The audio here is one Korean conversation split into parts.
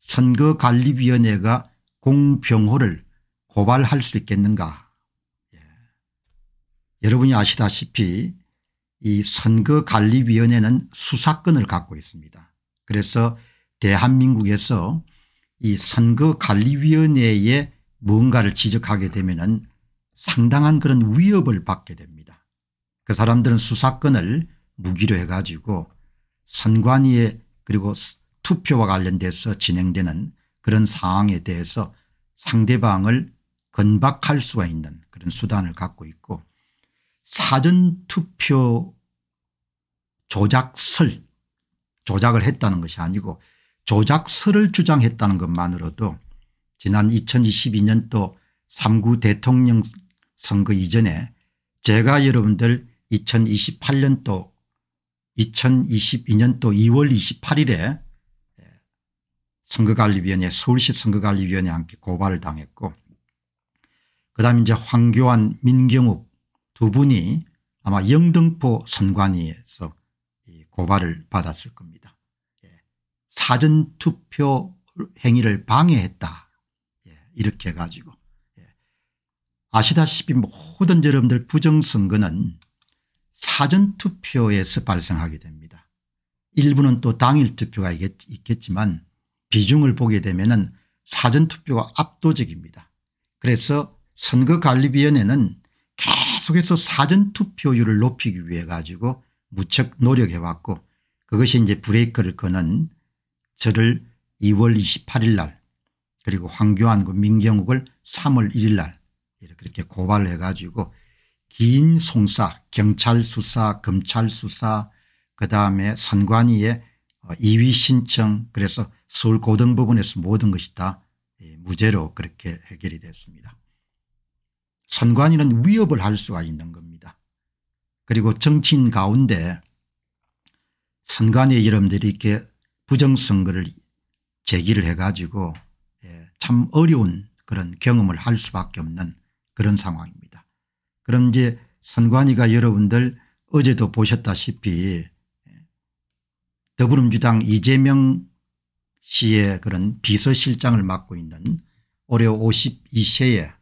선거관리위원회가 공병호를 고발할 수 있겠는가 예. 여러분이 아시다시피 이 선거관리위원회는 수사권을 갖고 있습니다. 그래서 대한민국에서 이 선거관리위원회에 뭔가를 지적하게 되면 은 상당한 그런 위협을 받게 됩니다. 그 사람들은 수사권을 무기로 해가지고 선관위에 그리고 투표와 관련돼서 진행되는 그런 상황에 대해서 상대방을 건박할 수가 있는 그런 수단을 갖고 있고 사전투표 조작설 조작을 했다는 것이 아니고 조작설을 주장했다는 것만으로도 지난 2022년도 3구 대통령 선거 이전에 제가 여러분들 2028년도 2022년도 2월 28일에 선거관리위원회 서울시 선거관리위원회 함께 고발을 당했고 그다음에 이제 황교안 민경욱 두 분이 아마 영등포 선관위에서 고발을 받았을 겁니다. 예. 사전투표 행위를 방해했다 예. 이렇게 해 가지고 예. 아시다시피 모든 여러분들 부정선거는 사전투표에서 발생하게 됩니다. 일부는 또 당일투표가 있겠지만 비중을 보게 되면 사전투표가 압도적입니다. 그래서 선거관리위원회는 계속해서 사전투표율을 높이기 위해 가지고 무척 노력해왔고 그것이 이제 브레이크를 거는 저를 2월 28일 날 그리고 황교안과 민경욱을 3월 1일 날 이렇게 고발을 해가지고 긴 송사 경찰 수사 검찰 수사 그다음에 선관위의 2위 어, 신청 그래서 서울고등법원에서 모든 것이 다 예, 무죄로 그렇게 해결이 됐습니다. 선관위는 위협을 할 수가 있는 겁니다. 그리고 정치인 가운데 선관위 여러분들이 이렇게 부정선거를 제기를 해가지고 예, 참 어려운 그런 경험을 할 수밖에 없는 그런 상황입니다. 그럼 이제 선관위가 여러분들 어제도 보셨다시피 예, 더불어민주당 이재명 시의 그런 비서실장을 맡고 있는 올해 52세의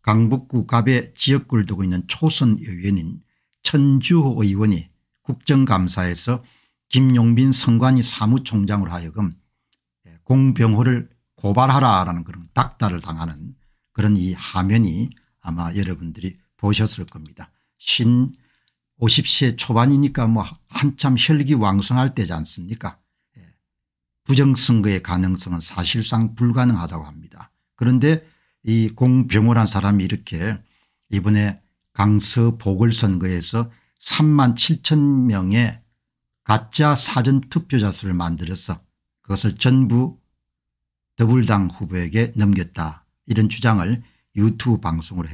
강북구 갑의 지역구를 두고 있는 초선 의원인 천주호 의원이 국정감사에서 김용빈 선관위 사무총장으로 하여금 예, 공병호를 고발하라라는 그런 닥달을 당하는 그런 이 화면이 아마 여러분들이 보셨을 겁니다. 신 50세 초반이니까 뭐 한참 혈기 왕성할 때지 않습니까 부정선거의 가능성은 사실상 불가능하다고 합니다. 그런데 이 공병호란 사람이 이렇게 이번에 강서 보궐선거에서 3만 7천 명의 가짜 사전투표자 수를 만들어서 그것을 전부 더불당 후보에게 넘겼다 이런 주장을 유튜브 방송으로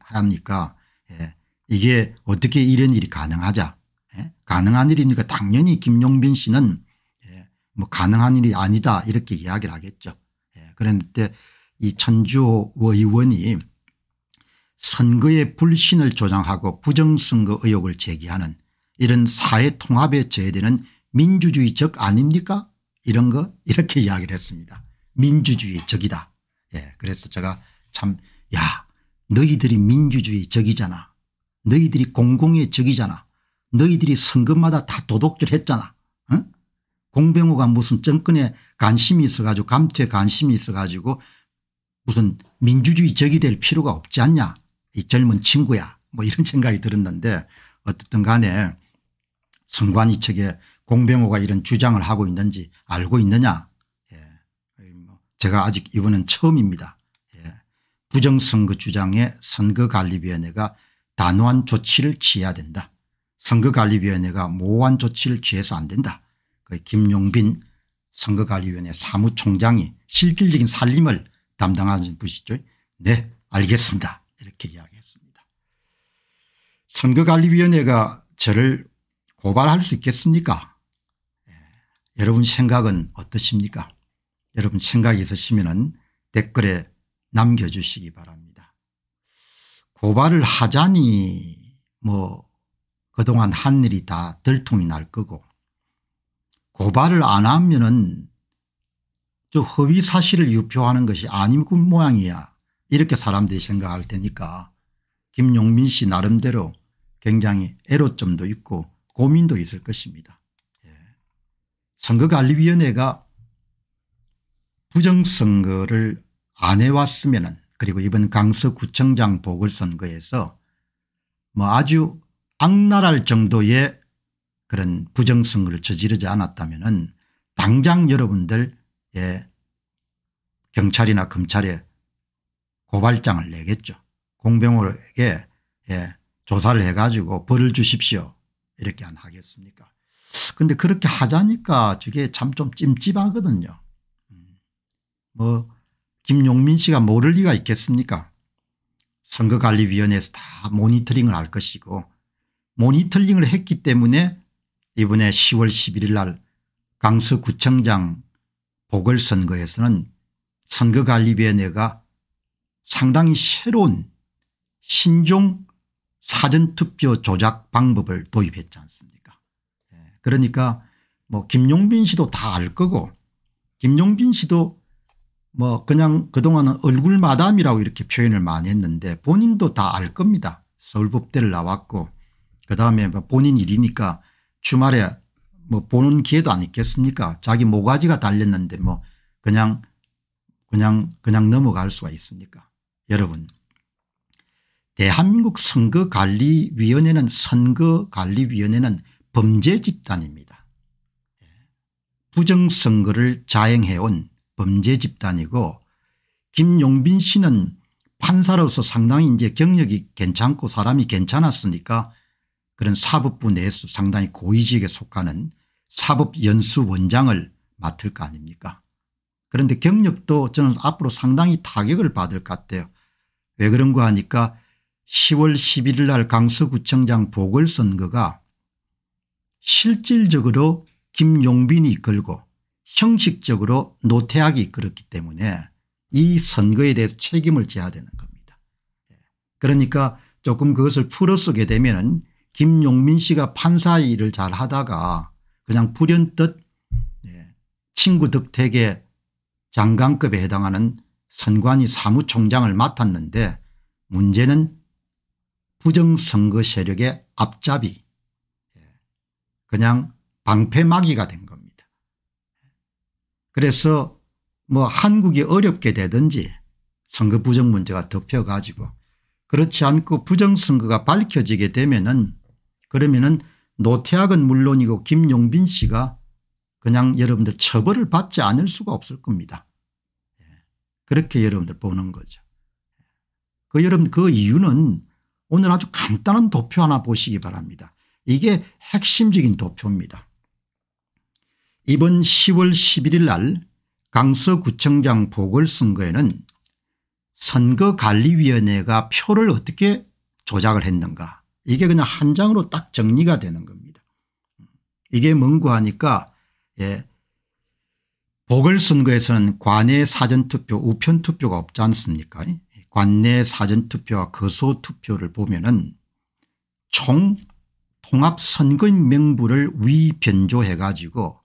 하니까 예. 이게 어떻게 이런 일이 가능하자 예? 가능한 일입니까 당연히 김용빈 씨는 뭐 가능한 일이 아니다 이렇게 이야기를 하겠죠. 예. 그런데 이천주 의원이 선거의 불신을 조장하고 부정선거 의혹을 제기하는 이런 사회통합에 저해되는 민주주의 적 아닙니까 이런 거 이렇게 이야기를 했습니다. 민주주의 적이다. 예, 그래서 제가 참야 너희들이 민주주의 적이잖아. 너희들이 공공의 적이잖아. 너희들이 선거마다 다 도둑질했잖아. 공병호가 무슨 정권에 관심이 있어 가지고 감투에 관심이 있어 가지고 무슨 민주주의 적이 될 필요가 없지 않냐 이 젊은 친구야 뭐 이런 생각이 들었는데 어떻든 간에 선관위 측에 공병호가 이런 주장을 하고 있는지 알고 있느냐 예. 뭐 제가 아직 이번은 처음입니다. 예. 부정선거 주장에 선거관리위원회가 단호한 조치를 취해야 된다. 선거관리위원회가 모호한 조치를 취해서 안 된다. 그 김용빈 선거관리위원회 사무총장이 실질적인 살림을 담당하는 분이죠. 네 알겠습니다 이렇게 이야기했습니다. 선거관리위원회가 저를 고발할 수 있겠습니까 예. 여러분 생각은 어떠십니까 여러분 생각이 있으시면 댓글에 남겨주시기 바랍니다. 고발을 하자니 뭐 그동안 한 일이 다 들통이 날 거고 고발을 안 하면은 저 허위 사실을 유포하는 것이 아니군 모양이야 이렇게 사람들이 생각할 테니까 김용민 씨 나름대로 굉장히 애로점도 있고 고민도 있을 것입니다. 예. 선거관리위원회가 부정선거를 안 해왔으면 은 그리고 이번 강서구청장 보궐선거에서 뭐 아주 악랄할 정도의 그런 부정성을 저지르지 않았다면 당장 여러분들 예 경찰이나 검찰에 고발장을 내겠죠. 공병호에게 예 조사를 해 가지고 벌을 주십시오 이렇게 안 하겠습니까 그런데 그렇게 하자니까 저게 참 좀 찜찜하거든요. 음. 뭐 김용민 씨가 모를 리가 있겠습니까 선거관리위원회에서 다 모니터링을 할 것이고 모니터링을 했기 때문에 이번에 10월 11일 날 강서구청장 보궐선거에서는 선거관리위원회가 상당히 새로운 신종 사전투표 조작 방법을 도입했지 않습니까 예, 그러니까 뭐 김용빈 씨도 다 알 거고 김용빈 씨도 뭐 그냥 그동안은 얼굴 마담이라고 이렇게 표현을 많이 했는데 본인도 다 알 겁니다. 서울법대를 나왔고 그다음에 뭐 본인 일이니까 주말에 뭐 보는 기회도 안 있겠습니까 자기 모가지가 달렸는데 뭐 그냥 그냥 그냥 넘어갈 수가 있습니까 여러분 대한민국 선거관리위원회는 선거관리위원회는 범죄 집단입니다. 예. 부정선거를 자행해온 범죄 집단이고 김용빈 씨는 판사로서 상당히 이제 경력이 괜찮고 사람이 괜찮았으니까 그런 사법부 내에서 상당히 고위직에 속하는 사법연수원장을 맡을 거 아닙니까 그런데 경력도 저는 앞으로 상당히 타격을 받을 것 같아요. 왜 그런가 하니까 10월 11일 날 강서구청장 보궐선거가 실질적으로 김용빈이 이끌고 형식적으로 노태학이 이끌었기 때문에 이 선거에 대해서 책임을 져야 되는 겁니다. 예. 그러니까 조금 그것을 풀어쓰게 되면 김용민 씨가 판사 일을 잘 하다가 그냥 불현듯 예, 친구 덕택의 장관급에 해당하는 선관위 사무총장을 맡았는데 문제는 부정선거 세력의 앞잡이 예, 그냥 방패막이가 된 겁니다. 그래서 뭐 한국이 어렵게 되든지 선거 부정 문제가 덮여가지고 그렇지 않고 부정선거가 밝혀지게 되면은 그러면은 노태학은 물론이고 김용빈 씨가 그냥 여러분들 처벌을 받지 않을 수가 없을 겁니다. 예. 그렇게 여러분들 보는 거죠. 예. 그 여러분 그 이유는 오늘 아주 간단한 도표 하나 보시기 바랍니다. 이게 핵심적인 도표입니다. 이번 10월 11일 날 강서구청장 보궐선거에는 선거관리위원회가 표를 어떻게 조작을 했는가 이게 그냥 한 장으로 딱 정리가 되는 겁니다. 이게 뭔고하니까 예. 보궐선거에서는 관내 사전투표 우편투표가 없지 않습니까 관내 사전투표와 거소투표를 보면은 총 통합선거인 명부를 위변조해 가지고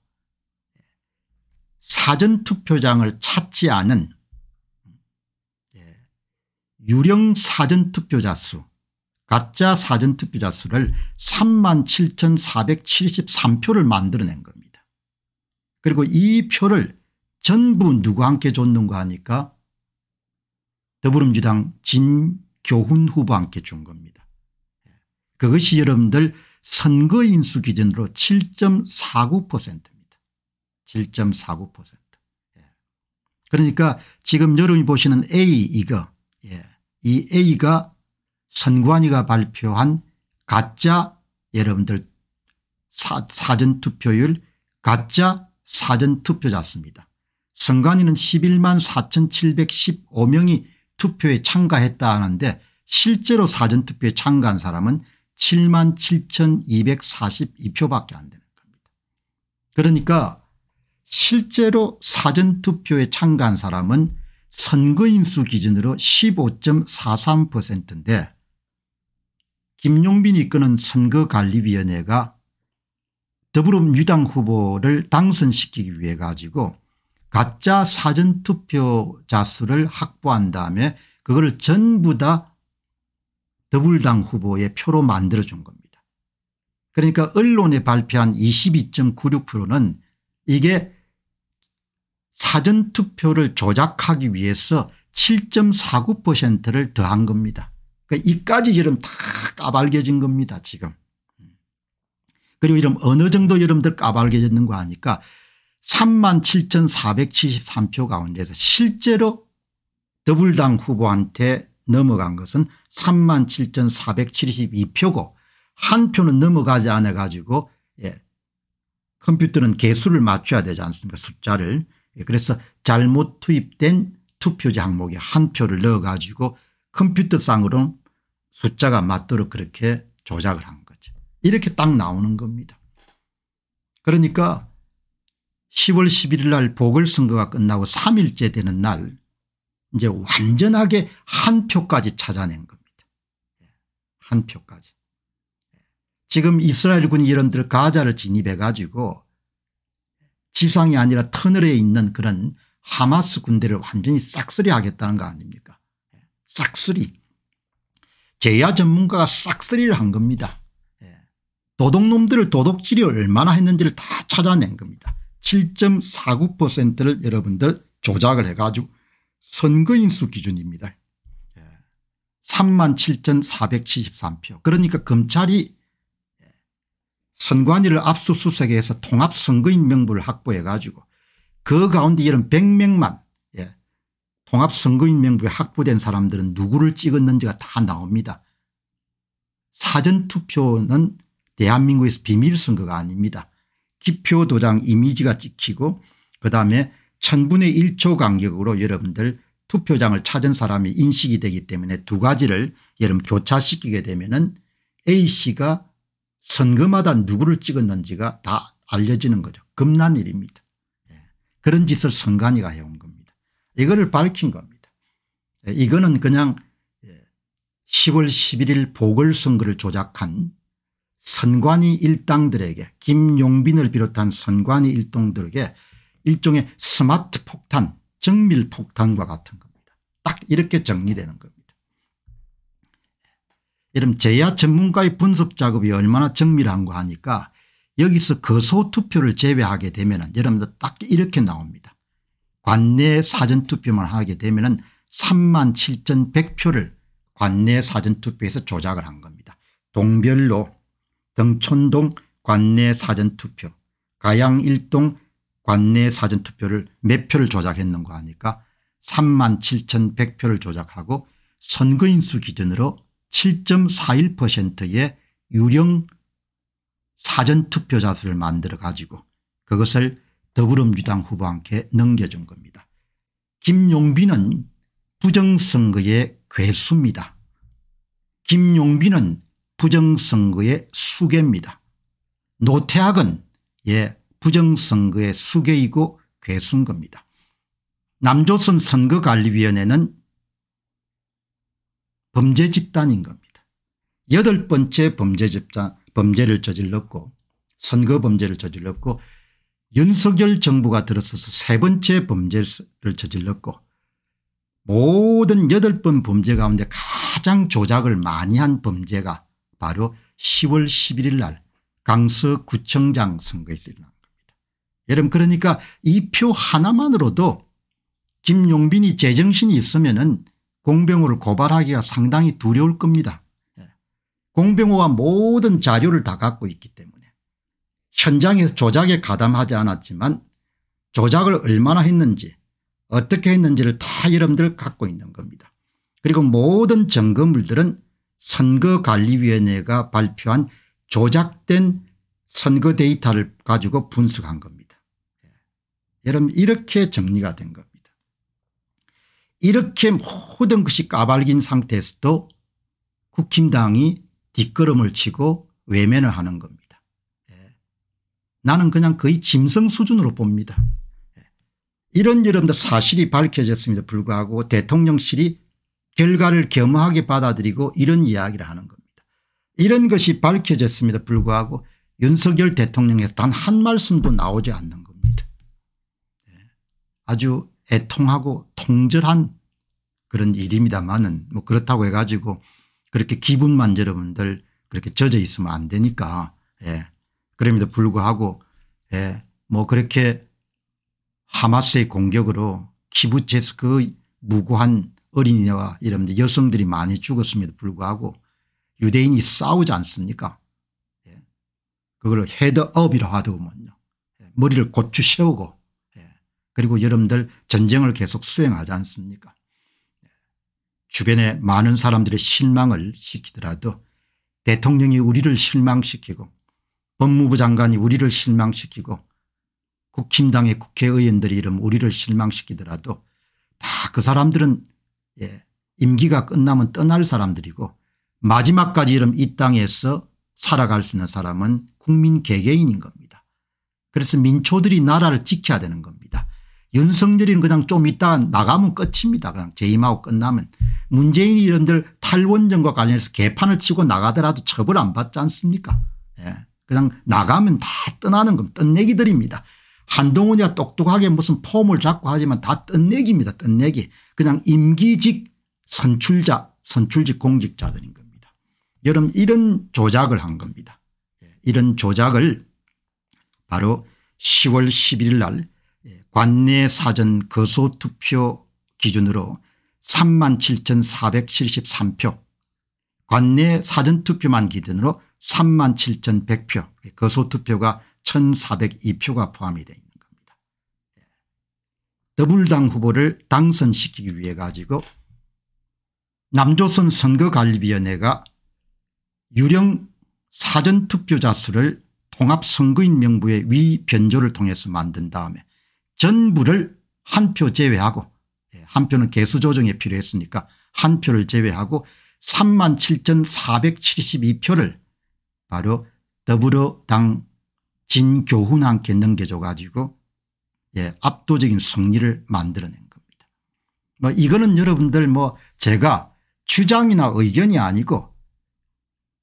사전투표장을 찾지 않은 예, 유령 사전투표자 수 가짜 사전투표자 수를 3만 7,473표를 만들어낸 겁니다. 그리고 이 표를 전부 누구 함께 줬는가 하니까 더불어민주당 진교훈 후보 함께 준 겁니다. 그것이 여러분들 선거인수 기준으로 7.49%입니다. 7.49% 예. 그러니까 지금 여러분이 보시는 A 이거 예. 이 A가 선관위가 발표한 가짜 여러분들 사, 사전투표율 가짜 사전투표자습니다 선관위는 11만 4715명이 투표에 참가했다 하는데 실제로 사전투표에 참가한 사람은 7만 7242표밖에 안 되는 겁니다. 그러니까 실제로 사전투표에 참가한 사람은 선거인수 기준으로 15.43%인데 김용빈이 이끄는 선거관리위원회가 더불어민주당 후보를 당선시키기 위해 가지고 가짜 사전투표자 수를 확보한 다음에 그걸 전부 다 더불당 후보의 표로 만들어준 겁니다. 그러니까 언론에 발표한 22.96%는 이게 사전투표를 조작하기 위해서 7.49%를 더한 겁니다. 그러니까 이까지 여름 다까발개진 겁니다 지금. 그리고 이름 어느 정도 여러분들 까발개졌는거 아니까 37,473표 가운데서 실제로 더블당 후보한테 넘어간 것은 37,472표고 한 표는 넘어가지 않아 가지고 예. 컴퓨터는 개수를 맞춰야 되지 않습니까 숫자를 예. 그래서 잘못 투입된 투표지 항목에 한 표를 넣어 가지고 컴퓨터상으로는 숫자가 맞도록 그렇게 조작을 한 거죠. 이렇게 딱 나오는 겁니다. 그러니까 10월 11일 날 보궐선거가 끝나고 3일째 되는 날 이제 완전하게 한 표까지 찾아낸 겁니다. 예, 한 표까지. 예, 지금 이스라엘군 이름들 가자를 진입해 가지고 지상이 아니라 터널에 있는 그런 하마스 군대를 완전히 싹쓸이 하겠다는 거 아닙니까 예, 싹쓸이 제야 전문가가 싹쓸이를 한 겁니다. 예. 도둑놈들을 도둑질이 얼마나 했는지를 다 찾아낸 겁니다. 7.49%를 여러분들 조작을 해가지고 선거인수 기준입니다. 37,473표 예. 그러니까 검찰이 선관위를 압수수색해서 통합선거인 명부를 확보해 가지고 그 가운데 이런 100명만 통합선거인 명부에 확보된 사람들은 누구를 찍었는지가 다 나옵니다. 사전투표는 대한민국에서 비밀선거가 아닙니다. 기표 도장 이미지가 찍히고 그다음에 천분의 1초 간격으로 여러분들 투표장을 찾은 사람이 인식이 되기 때문에 두 가지를 여러분 교차시키게 되면 은 A씨가 선거마다 누구를 찍었는지가 다 알려지는 거죠. 겁난 일입니다. 예. 그런 짓을 선관위가 해온 거예요. 이거를 밝힌 겁니다. 이거는 그냥 10월 예, 11일 보궐선거를 조작한 선관위 일당들에게 김용빈을 비롯한 선관위 일동들에게 일종의 스마트 폭탄 정밀폭탄과 같은 겁니다. 딱 이렇게 정리되는 겁니다. 이런 제야 전문가의 분석 작업이 얼마나 정밀한가 하니까 여기서 거소투표를 제외하게 되면 여러분들 딱 이렇게 나옵니다. 관내 사전투표만 하게 되면 은 3만 7,100표를 관내 사전투표에서 조작을 한 겁니다. 동별로 등촌동 관내 사전투표 가양 1동 관내 사전투표를 몇 표를 조작했는가 하니까 3만 7,100표를 조작하고 선거인수 기준으로 7.41%의 유령 사전투표자 수를 만들어 가지고 그것을 더불어민주당 후보한테 넘겨준 겁니다. 김용빈은 부정선거의 괴수입니다. 김용빈은 부정선거의 수괴입니다. 노태학은 예 부정선거의 수괴이고 괴수인 겁니다. 남조선 선거관리위원회는 범죄 집단인 겁니다. 여덟 번째 범죄 집단 범죄를 저질렀고 선거 범죄를 저질렀고 윤석열 정부가 들어서서 세 번째 범죄를 저질렀고 모든 여덟 번 범죄 가운데 가장 조작을 많이 한 범죄가 바로 10월 11일 날 강서구청장 선거에서 일어난 겁니다. 여러분 그러니까 이 표 하나만으로도 김용빈이 제정신이 있으면 은 공병호를 고발하기가 상당히 두려울 겁니다. 예. 공병호가 모든 자료를 다 갖고 있기 때문에 현장에서 조작에 가담하지 않았지만 조작을 얼마나 했는지 어떻게 했는지를 다 여러분들 갖고 있는 겁니다. 그리고 모든 점검물들은 선거관리위원회가 발표한 조작된 선거 데이터를 가지고 분석한 겁니다. 예. 여러분 이렇게 정리가 된 겁니다. 이렇게 모든 것이 까발긴 상태에서도 국힘당이 뒷걸음을 치고 외면을 하는 겁니다. 나는 그냥 거의 짐승 수준으로 봅니다. 예. 이런 여러분 사실이 밝혀졌습니다 불구하고 대통령실이 결과를 겸허하게 받아들이고 이런 이야기를 하는 겁니다. 이런 것이 밝혀졌습니다 불구하고 윤석열 대통령에서 단 한 말씀도 나오지 않는 겁니다. 예. 아주 애통하고 통절한 그런 일입니다만은 뭐 그렇다고 해가지고 그렇게 기분만 여러분들 그렇게 젖어 있으면 안 되니까 예. 그럼에도 불구하고 예, 뭐 그렇게 하마스의 공격으로 키부체스 그 무고한 어린이와 이런 여성들이 많이 죽었음에도 불구하고 유대인이 싸우지 않습니까 예. 그걸 헤드업이라고 하더군요. 예. 머리를 고추 세우고 예. 그리고 여러분들 전쟁을 계속 수행하지 않습니까 예, 주변에 많은 사람들의 실망을 시키더라도 대통령이 우리를 실망시키고 법무부 장관이 우리를 실망시키고 국힘당의 국회의원들의 이름 우리를 실망시키더라도 다 그 사람들은 예 임기가 끝나면 떠날 사람들이고 마지막까지 이름 이 땅에서 살아갈 수 있는 사람은 국민 개개인인 겁니다. 그래서 민초들이 나라를 지켜야 되는 겁니다. 윤석열이는 그냥 좀 이따 나가면 끝입니다. 그냥 재임하고 끝나면. 문재인 이런들 탈원전과 관련해서 개판을 치고 나가더라도 처벌 안 받지 않습니까 예. 그냥 나가면 다 떠나는 겁니다. 떤내기들입니다. 한동훈이가 똑똑하게 무슨 폼을 잡고 하지만 다 떤내기입니다. 떤내기. 그냥 임기직 선출자 선출직 공직자들인 겁니다. 여러분 이런 조작을 한 겁니다. 예, 이런 조작을 바로 10월 11일 날 예, 관내 사전 거소투표 기준으로 37,473표 관내 사전투표만 기준으로 3 7,100표 거소투표가 1,402표가 포함이 되어 있는 겁니다. 예. 더불당 후보를 당선시키기 위해 가지고 남조선 선거관리위원회가 유령 사전투표자 수를 통합선거인 명부의 위변조를 통해서 만든 다음에 전부를 한 표 제외하고 예, 한 표는 개수 조정에 필요했으니까 한 표를 제외하고 37,472표를 바로 더불어당 진교훈한께 넘겨줘 가지고 예, 압도적인 승리를 만들어낸 겁니다. 뭐 이거는 여러분들 뭐 제가 주장이나 의견이 아니고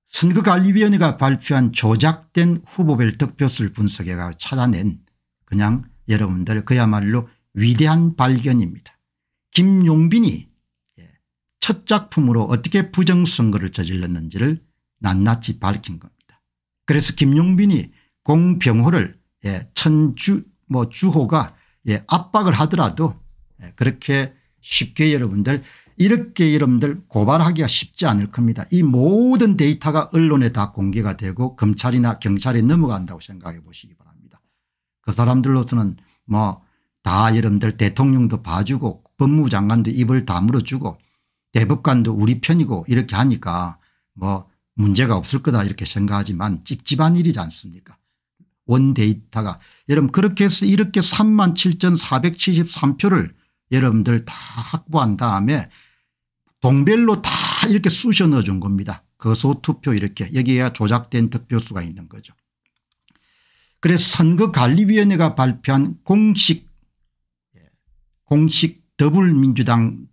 선거관리위원회가 발표한 조작된 후보별 득표수를 분석해 가 찾아낸 그냥 여러분들 그야말로 위대한 발견입니다. 김용빈이 예, 첫 작품으로 어떻게 부정선거를 저질렀는지를 낱낱이 밝힌 겁니다. 그래서 김용빈이 공병호를 예, 천주 뭐 주호가 예, 압박을 하더라도 예, 그렇게 쉽게 여러분들 이렇게 여러분들 고발하기가 쉽지 않을 겁니다. 이 모든 데이터가 언론에 다 공개가 되고 검찰이나 경찰에 넘어간다고 생각해 보시기 바랍니다. 그 사람들로서는 뭐 다 여러분들 대통령도 봐주고 법무부 장관도 입을 다물어주고 대법관도 우리 편이고 이렇게 하니까 뭐 문제가 없을 거다 이렇게 생각하지만 찝찝한 일이지 않습니까 원 데이터가 여러분 그렇게 해서 이렇게 3만 7473표를 여러분들 다 확보한 다음에 동별로 다 이렇게 쑤셔 넣어 준 겁니다. 거소투표 그 이렇게 여기에 조작된 득표수가 있는 거죠. 그래서 선거관리위원회가 발표한 공식 예, 공식 더불민주당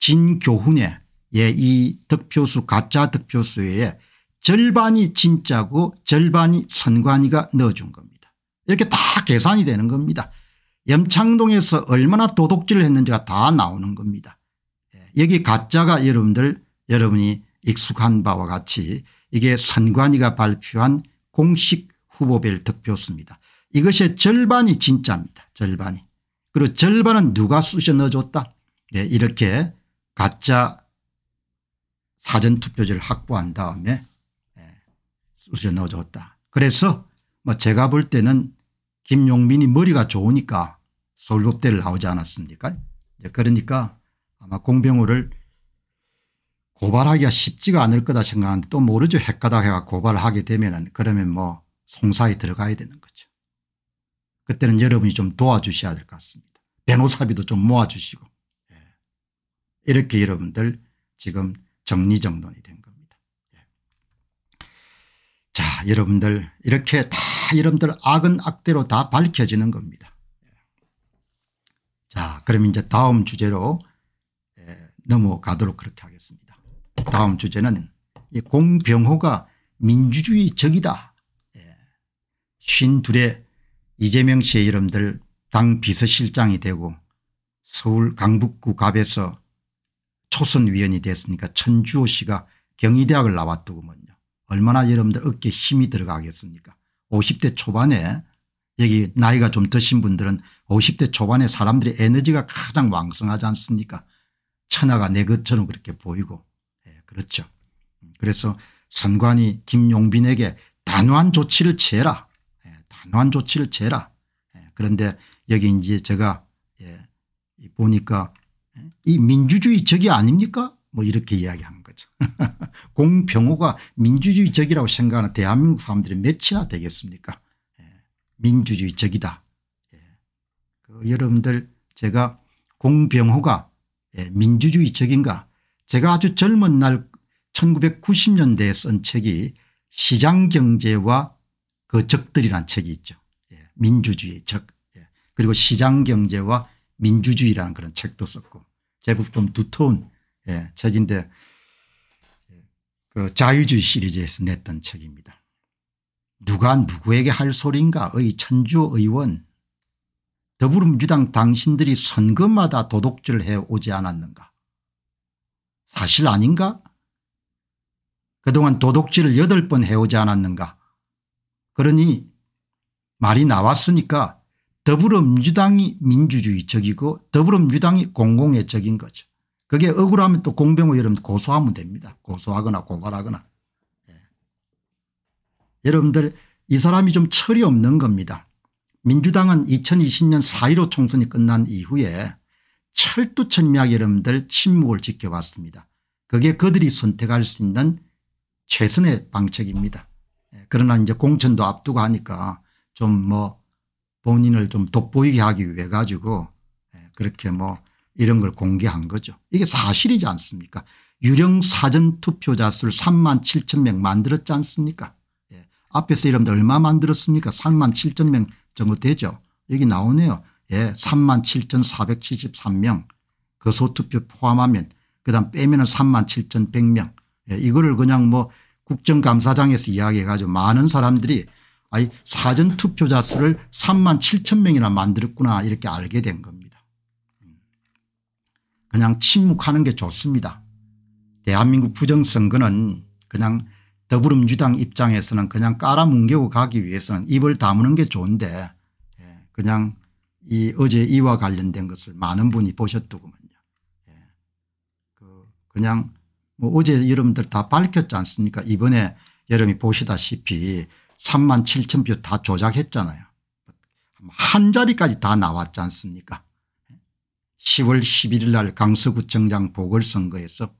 진교훈의 예, 이 득표수 가짜 득표수에 절반이 진짜고 절반이 선관위가 넣어준 겁니다. 이렇게 다 계산이 되는 겁니다. 염창동에서 얼마나 도둑질을 했는지가 다 나오는 겁니다. 예, 여기 가짜가 여러분들 여러분이 익숙한 바와 같이 이게 선관위가 발표한 공식 후보별 득표수입니다. 이것의 절반이 진짜입니다. 절반이. 그리고 절반은 누가 쑤셔 넣어줬다. 네, 이렇게 가짜 사전투표지를 확보한 다음에 예, 수시에 넣어줬다. 그래서 뭐 제가 볼 때는 김용민이 머리가 좋으니까 서울법대를 나오지 않았습니까 그러니까 아마 공병호를 고발하기가 쉽지가 않을 거다 생각하는데 또 모르죠. 핵가닥해가 고발하게 되면 은 그러면 뭐 송사에 들어가야 되는 거죠. 그때는 여러분이 좀 도와주셔야 될 것 같습니다. 변호사비도 좀 모아주시고 예. 이렇게 여러분들 지금 정리정돈이 된 겁니다. 예. 자 여러분들 이렇게 다 여러분들 악은 악대로 다 밝혀지는 겁니다. 예. 자 그럼 이제 다음 주제로 예, 넘어가도록 그렇게 하겠습니다. 다음 주제는 공병호가 민주주의 적이다. 쉰둘에 예. 이재명 씨의 이름들 당 비서실장이 되고 서울 강북구 갑에서 초선위원이 됐으니까 천주호 씨가 경희대학을 나왔더구먼요. 얼마나 여러분들 어깨 에 힘이 들어가겠습니까 50대 초반에 여기 나이가 좀 드신 분들은 50대 초반에 사람들의 에너지가 가장 왕성하지 않습니까 천하가 내 것처럼 그렇게 보이고 예, 그렇죠. 그래서 선관이 김용빈에게 단호한 조치를 취해라 예, 단호한 조치를 취해라 예, 그런데 여기 이제 제가 예, 보니까 이 민주주의 적이 아닙니까 뭐 이렇게 이야기한 거죠. 공병호가 민주주의 적이라고 생각하는 대한민국 사람들이 몇이나 되겠습니까 예. 민주주의 적이다. 예. 그 여러분들 제가 공병호가 예. 민주주의 적인가 제가 아주 젊은 날 1990년대에 쓴 책이 시장경제와 그 적들이란 책이 있죠. 예, 민주주의 적 예, 그리고 시장경제와 민주주의라는 그런 책도 썼고 제법 좀 두터운 예, 책인데 그 자유주의 시리즈에서 냈던 책입니다. 누가 누구에게 할 소린가의 천주 의원 더불어민주당 당신들이 선거마다 도덕질을 해오지 않았는가 사실 아닌가 그동안 도덕질을 8번 해오지 않았는가 그러니 말이 나왔으니까 더불어민주당이 민주주의적이고 더불어민주당이 공공의 적인 거죠. 그게 억울하면 또 공병호 여러분 고소하면 됩니다. 고소하거나 고발하거나. 예. 여러분들 이 사람이 좀 철이 없는 겁니다. 민주당은 2020년 4.15 총선이 끝난 이후에 철두철미하게 여러분들 침묵을 지켜왔습니다. 그게 그들이 선택할 수 있는 최선의 방책입니다. 예. 그러나 이제 공천도 앞두고 하니까 좀뭐 본인을 좀 돋보이게 하기 위해 가지고 예, 그렇게 뭐 이런 걸 공개한 거죠. 이게 사실이지 않습니까 유령 사전 투표자 수를 3만 7천 명 만들었지 않습니까 예. 앞에서 이름들 얼마 만들었습니까 3만 7천 명 정도 되죠. 여기 나오네요. 예, 3만 7,473명 거소투표 포함하면 그다음 빼면 은 3만 7,100명 예, 이거를 그냥 뭐 국정감사장에서 이야기해 가지고 많은 사람들이 아니 사전 투표자 수를 3만 7천 명이나 만들었구나 이렇게 알게 된 겁니다. 음. 그냥 침묵하는 게 좋습니다. 대한민국 부정선거는 그냥 더불어민주당 입장에서는 그냥 깔아뭉개고 가기 위해서는 입을 다무는 게 좋은데 예, 그냥 이 어제 이와 관련된 것을 많은 분이 보셨더구먼요. 예. 그 그냥 뭐 어제 여러분들 다 밝혔지 않습니까 이번에 여러분이 보시다시피 3만 7천 표 다 조작했잖아요. 한 자리까지 다 나왔지 않습니까 10월 11일 날 강서구청장 보궐선거에서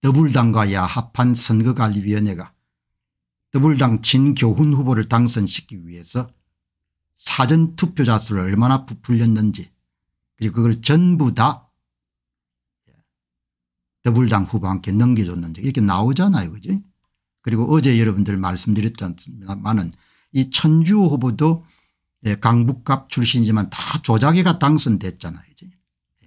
더불당과 야합한 선거관리위원회가 더불당 진교훈 후보를 당선시키기 위해서 사전투표자 수를 얼마나 부풀렸는지 그리고 그걸 전부 다 더불당 후보한테 넘겨줬는지 이렇게 나오잖아요. 그죠 그리고 어제 여러분들 말씀드렸던만은 이 천주 후보도 예, 강북갑 출신이지만 다 조작이가 당선됐잖아요. 이제. 예.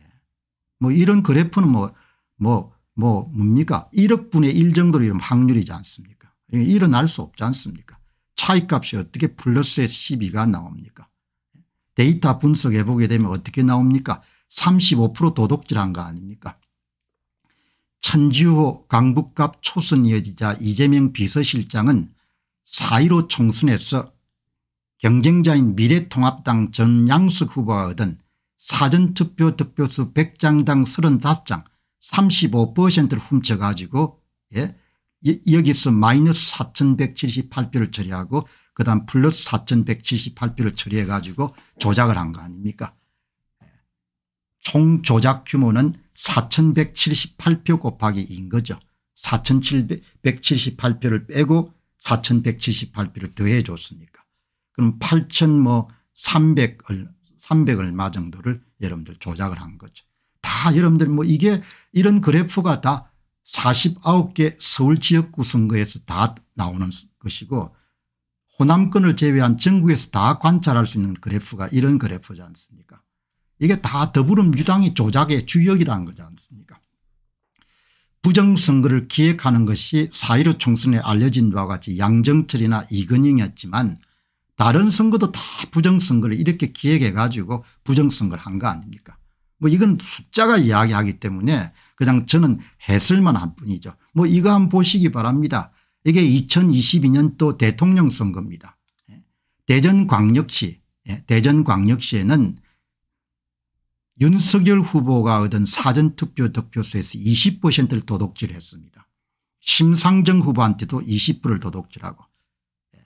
뭐 이런 그래프는 뭐, 뭐, 뭐, 뭡니까? 1억분의 1 정도로 이런 확률이지 않습니까? 그러니까 일어날 수 없지 않습니까? 차이값이 어떻게 플러스에 12가 나옵니까? 예. 데이터 분석해 보게 되면 어떻게 나옵니까? 35% 도둑질한 거 아닙니까? 천지호 강북갑 초선 여지자 이재명 비서실장은 4.15 총선에서 경쟁자인 미래통합당 전 양숙 후보가 얻은 사전투표 득표수 100장당 35장 35%를 훔쳐가지고 예? 여기서 마이너스 4178표를 처리하고 그 다음 플러스 4178표를 처리해 가지고 조작을 한 거 아닙니까 예. 총 조작 규모는 4178표 곱하기 2인 거죠. 4178표를 빼고 4178표를 더해 줬으니까 그럼 8300 300 뭐 얼마 정도를 여러분들 조작을 한 거죠. 다 여러분들 뭐 이게 이런 그래프가 다 49개 서울 지역구 선거에서 다 나오는 것이고 호남권을 제외한 전국에서 다 관찰할 수 있는 그래프가 이런 그래프지 않습니까 이게 다 더불어민주당이 조작의 주역이라는 거지 않습니까 부정선거를 기획하는 것이 4 1 5 총선에 알려진 바와 같이 양정철이나 이근영이었지만 다른 선거도 다 부정선거를 이렇게 기획해 가지고 부정선거를 한 거 아닙니까 뭐 이건 숫자가 이야기하기 때문에 그냥 저는 했을만 한 뿐이죠. 뭐 이거 한번 보시기 바랍니다. 이게 2022년도 대통령 선거입니다. 예. 대전광역시 예. 대전광역시에는 윤석열 후보가 얻은 사전투표 득표수에서 20%를 도둑질했습니다. 심상정 후보한테도 20%를 도둑질하고 예.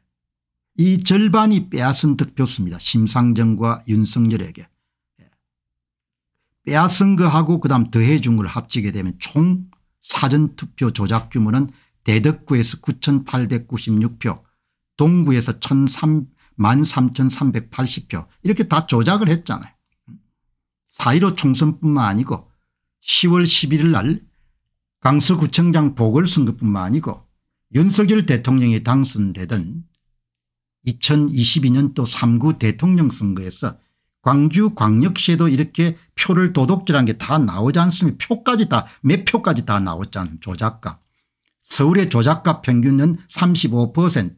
이 절반이 빼앗은 득표수입니다. 심상정과 윤석열에게. 예. 빼앗은 거하고 그다음 더해준 걸 합치게 되면 총 사전투표 조작 규모는 대덕구에서 9896표 동구에서 13, 3 8 0표 이렇게 다 조작을 했잖아요. 4.15 총선뿐만 아니고 10월 11일 날 강서구청장 보궐선거뿐만 아니고 윤석열 대통령이 당선되던 2022년도 3구 대통령 선거에서 광주 광역시에도 이렇게 표를 도둑질한 게 다 나오지 않습니까 표까지 다 몇 표까지 다나왔지않요 조작가 서울의 조작가 평균은 35%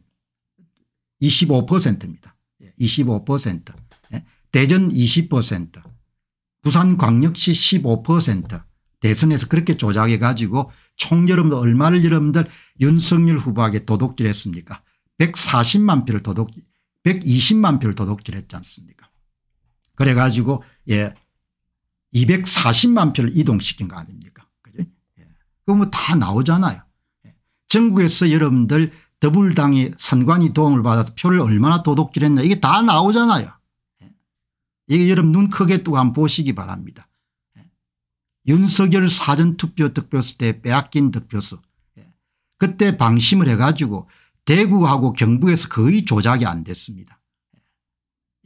25%입니다 25% 대전 20% 부산광역시 15% 대선에서 그렇게 조작해 가지고 총 여러분들 얼마를 여러분들 윤석열 후보에게 도둑질했습니까 140만 표를 도둑 120만 표를 도둑질했지 않습니까 그래 가지고 예 240만 표를 이동시킨 거 아닙니까 그죠 예. 그거 뭐다 나오잖아요 예. 전국에서 여러분들 더불당이 선관위 도움을 받아서 표를 얼마나 도둑질했냐 이게 다 나오잖아요 이게 여러분 눈 크게 뜨고 한번 보시기 바랍니다. 예. 윤석열 사전투표 득표수 때 빼앗긴 득표수 예. 그때 방심을 해가지고 대구하고 경북에서 거의 조작이 안 됐습니다. 예.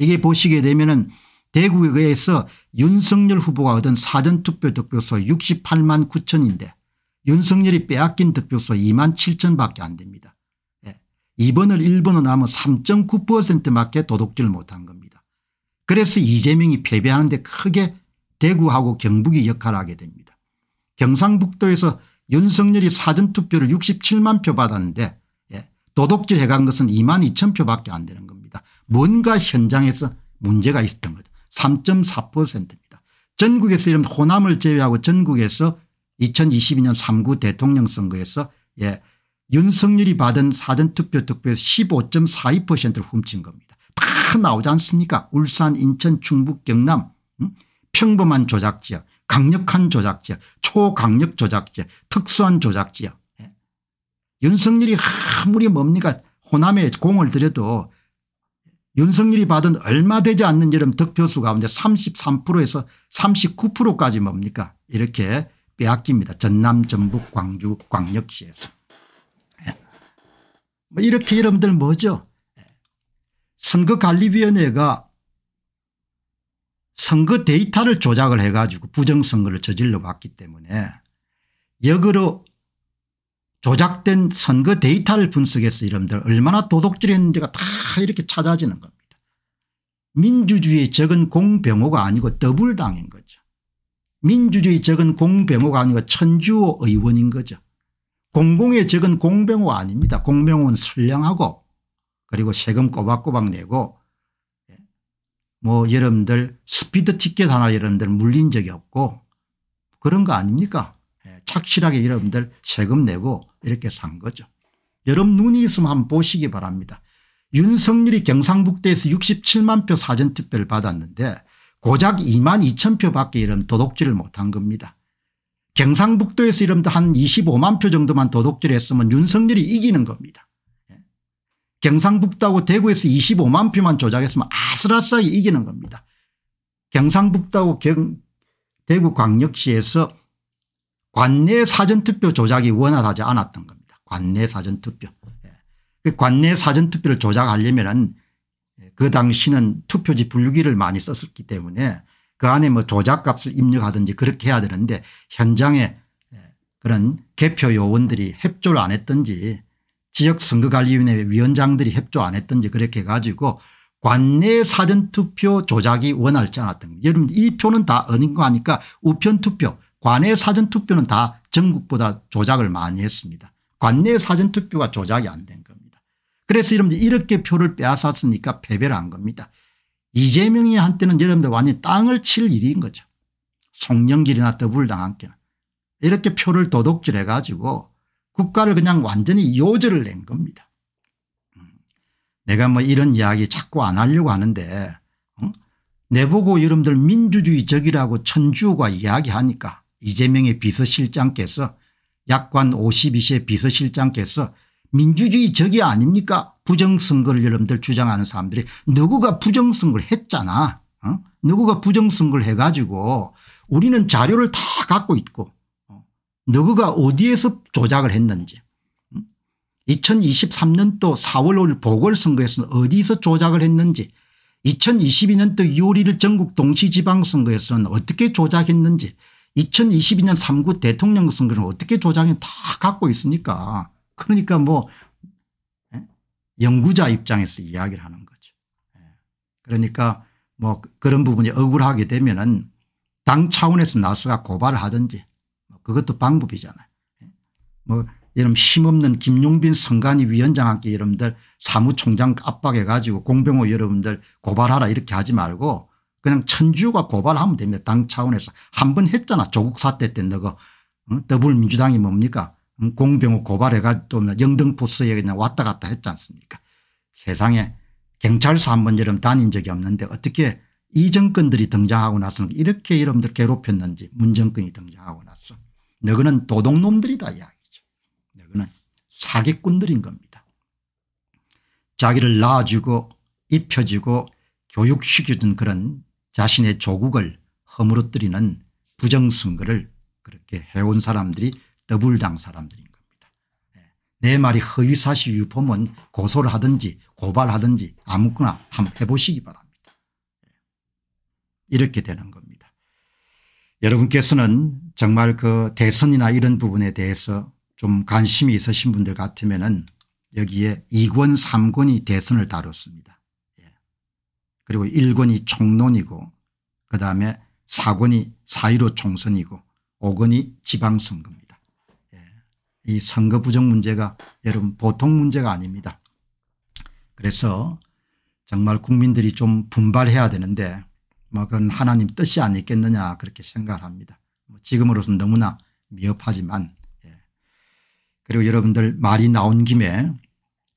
이게 보시게 되면 은 대구에서 윤석열 후보가 얻은 사전투표 득표수 68만 9천인데 윤석열이 빼앗긴 득표수 2만 7천 밖에 안 됩니다. 2번을 1번으로 하면 3.9%밖에 도둑질 못 한 겁니다. 그래서 이재명이 패배하는데 크게 대구하고 경북이 역할을 하게 됩니다. 경상북도에서 윤석열이 사전투표를 67만 표 받았는데 예, 도둑질 해간 것은 2만 2천 표밖에 안 되는 겁니다. 뭔가 현장에서 문제가 있었던 거죠. 3.4%입니다. 전국에서 이런 호남을 제외하고 전국에서 2022년 3구 대통령 선거에서 예, 윤석열이 받은 사전투표 득표에서 15.42%를 훔친 겁니다. 다 나오지 않습니까 울산 인천 충북 경남 음? 평범한 조작지역 강력한 조작지역 초강력 조작지역 특수한 조작지역 윤석열이 예. 아무리 뭡니까 호남에 공을 들여도 윤석열이 받은 얼마 되지 않는 여름 득표수 가운데 33%에서 39%까지 뭡니까 이렇게 빼앗깁니다. 전남 전북 광주 광역시에서. 예. 뭐 이렇게 여러분들 뭐죠 선거관리위원회가 선거 데이터를 조작을 해가지고 부정선거를 저질러 왔기 때문에 역으로 조작된 선거 데이터를 분석해서 이름들 얼마나 도둑질 했는지가 다 이렇게 찾아지는 겁니다. 민주주의의 적은 공병호가 아니고 더블당인 거죠. 민주주의 적은 공병호가 아니고 천주호 의원인 거죠. 공공의 적은 공병호 아닙니다. 공병호는 선량하고 그리고 세금 꼬박꼬박 내고 예. 뭐 여러분들 스피드 티켓 하나 여러분들 물린 적이 없고 그런 거 아닙니까 예. 착실하게 여러분들 세금 내고 이렇게 산 거죠. 여러분 눈이 있으면 한번 보시기 바랍니다. 윤석열이 경상북도에서 67만 표 사전투표를 받았는데 고작 2만 2천 표밖에 이런 도둑질을 못한 겁니다. 경상북도에서 이름도 한 25만 표 정도만 도둑질 했으면 윤석열이 이기는 겁니다. 경상북도하고 대구에서 25만 표만 조작했으면 아슬아슬하게 이기는 겁니다. 경상북도하고 경, 대구 광역시에서 관내 사전투표 조작이 원활하지 않았던 겁니다. 관내 사전투표. 예. 그 관내 사전투표를 조작하려면 은그 당시는 투표지 분류기를 많이 썼었기 때문에 그 안에 뭐 조작값을 입력하든지 그렇게 해야 되는데 현장에 예, 그런 개표 요원들이 협조를 안 했든지 지역선거관리위원회 위원장들이 협조 안 했든지 그렇게 해가지고 관내 사전투표 조작이 원활치 않았던 겁니다. 여러분 이 표는 다 어린 거 아니까 우편투표 관내 사전투표는 다 전국보다 조작을 많이 했습니다. 관내 사전투표가 조작이 안 된 겁니다. 그래서 여러분들 이렇게 표를 빼앗았으니까 패배를 한 겁니다. 이재명이 한때는 여러분들 완전히 땅을 칠 일인 거죠. 송영길이나 더블당한 게 이렇게 표를 도둑질해 가지고 국가를 그냥 완전히 요절을 낸 겁니다. 음. 내가 뭐 이런 이야기 자꾸 안 하려고 하는데 어? 내보고 여러분들 민주주의적이라고 천주호가 이야기하니까 이재명의 비서실장께서 약관 52세 비서실장께서 민주주의적이 아닙니까 부정선거를 여러분들 주장하는 사람들이 누구가 부정선거를 했잖아 어? 누구가 부정선거를 해가지고 우리는 자료를 다 갖고 있고 누구가 어디에서 조작을 했는지 2023년도 4월 5일 보궐선거에서는 어디서 조작을 했는지 2022년도 6월 1일 전국 동시지방선거에서는 어떻게 조작했는지 2022년 3구 대통령 선거는 어떻게 조작해 다 갖고 있으니까 그러니까 뭐 예? 연구자 입장에서 이야기를 하는 거죠. 예. 그러니까 뭐 그런 부분이 억울하게 되면 은당 차원에서 나수가 고발을 하든지 그것도 방법이잖아요. 뭐여러 힘없는 김용빈 선관위 위원장한테 여러분들 사무총장 압박해 가지고 공병호 여러분들 고발하라 이렇게 하지 말고 그냥 천주가 고발하면 됩니다. 당 차원에서. 한 번 했잖아. 조국 사태 때 너가 응? 더불민주당이 뭡니까 응? 공병호 고발해가지고 또 뭐 영등포스에 그냥 왔다 갔다 했지 않습니까 세상에 경찰서 한 번 여름 다닌 적이 없는데 어떻게 이 정권들이 등장하고 나서는 이렇게 여러분들 괴롭혔는지 문 정권이 등장하고 나서 너그는 도둑놈들이다 이야기죠. 너그는 사기꾼들인 겁니다. 자기를 낳아주고 입혀주고 교육시켜준 그런 자신의 조국을 허물어뜨리는 부정선거를 그렇게 해온 사람들이 더블당 사람들인 겁니다. 예. 내 말이 허위사실 유포면 고소를 하든지 고발하든지 아무거나 한번 해보시기 바랍니다. 예. 이렇게 되는 겁니다. 여러분께서는 정말 그 대선이나 이런 부분에 대해서 좀 관심이 있으신 분들 같으면은 여기에 2권 3권이 대선을 다뤘습니다. 예. 그리고 1권이 총론이고 그다음에 4권이 4.15 총선이고 5권이 지방선거입니다. 예. 이 선거 부정 문제가 여러분 보통 문제가 아닙니다. 그래서 정말 국민들이 좀 분발해야 되는데 뭐 그건 하나님 뜻이 아니겠느냐 그렇게 생각을 합니다. 뭐 지금으로서는 너무나 미흡하지만 예. 그리고 여러분들 말이 나온 김에